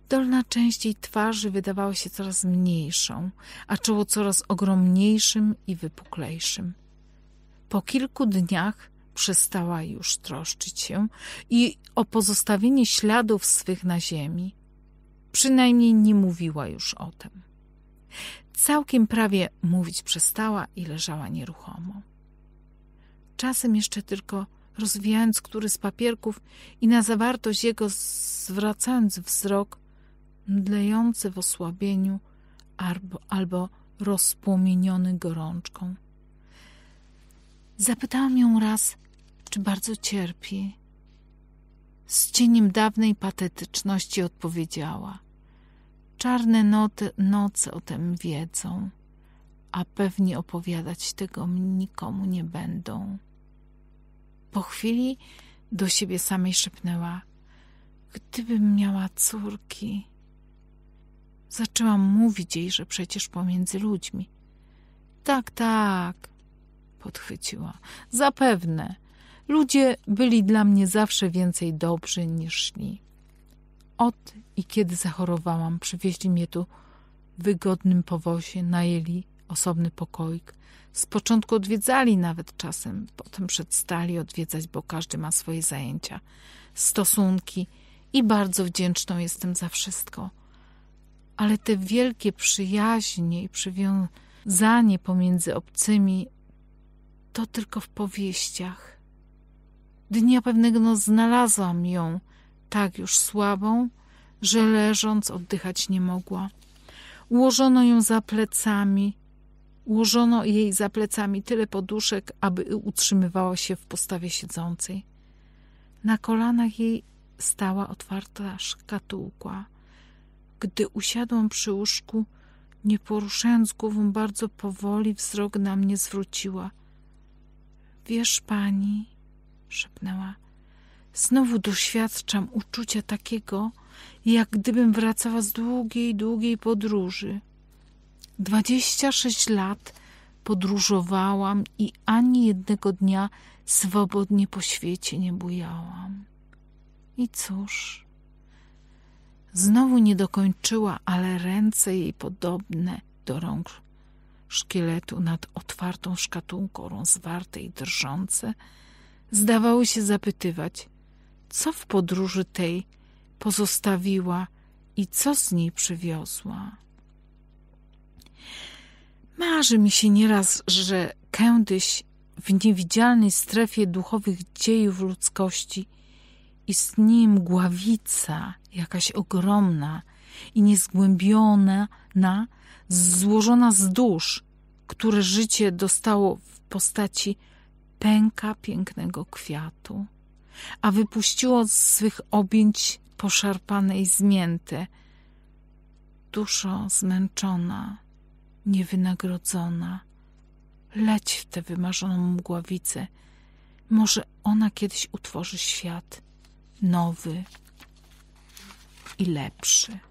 Dolna część jej twarzy wydawała się coraz mniejszą, a czoło coraz ogromniejszym i wypuklejszym. Po kilku dniach przestała już troszczyć się i o pozostawienie śladów swych na ziemi. Przynajmniej nie mówiła już o tym. Całkiem prawie mówić przestała i leżała nieruchomo. Czasem jeszcze tylko rozwijając który z papierków i na zawartość jego zwracając wzrok, mdlejący w osłabieniu albo, albo rozpłomieniony gorączką. Zapytałam ją raz, czy bardzo cierpi. Z cieniem dawnej patetyczności odpowiedziała. Czarne noty, noce o tym wiedzą, a pewnie opowiadać tego nikomu nie będą. Po chwili do siebie samej szepnęła: Gdybym miała córki. Zaczęłam mówić jej, że przecież pomiędzy ludźmi. Tak, tak, podchwyciła. Zapewne. Ludzie byli dla mnie zawsze więcej dobrzy niż szli. Od i kiedy zachorowałam, przywieźli mnie tu w wygodnym powozie, najęli osobny pokoik. Z początku odwiedzali nawet czasem, potem przestali odwiedzać, bo każdy ma swoje zajęcia, stosunki i bardzo wdzięczną jestem za wszystko. Ale te wielkie przyjaźnie i przywiązanie pomiędzy obcymi to tylko w powieściach. Dnia pewnego znalazłam ją tak już słabą, że leżąc oddychać nie mogła. Ułożono ją za plecami Ułożono jej za plecami tyle poduszek, aby utrzymywała się w postawie siedzącej. Na kolanach jej stała otwarta szkatułka. Gdy usiadłam przy łóżku, nie poruszając głową, bardzo powoli wzrok na mnie zwróciła. Wiesz pani, szepnęła, znowu doświadczam uczucia takiego, jak gdybym wracała z długiej, długiej podróży. 26 lat podróżowałam i ani jednego dnia swobodnie po świecie nie bujałam. I cóż, znowu nie dokończyła, ale ręce jej podobne do rąk szkieletu nad otwartą szkatułką rozwarte i drżące zdawały się zapytywać, co w podróży tej pozostawiła i co z niej przywiozła. Marzy mi się nieraz, że kiedyś w niewidzialnej strefie duchowych dziejów ludzkości istnieje mgławica jakaś ogromna i niezgłębiona, na, złożona z dusz, które życie dostało w postaci pęka pięknego kwiatu, a wypuściło z swych objęć poszarpane i zmięte. Duszo zmęczona, niewynagrodzona. Leć w tę wymarzoną mgławicę. Może ona kiedyś utworzy świat nowy i lepszy.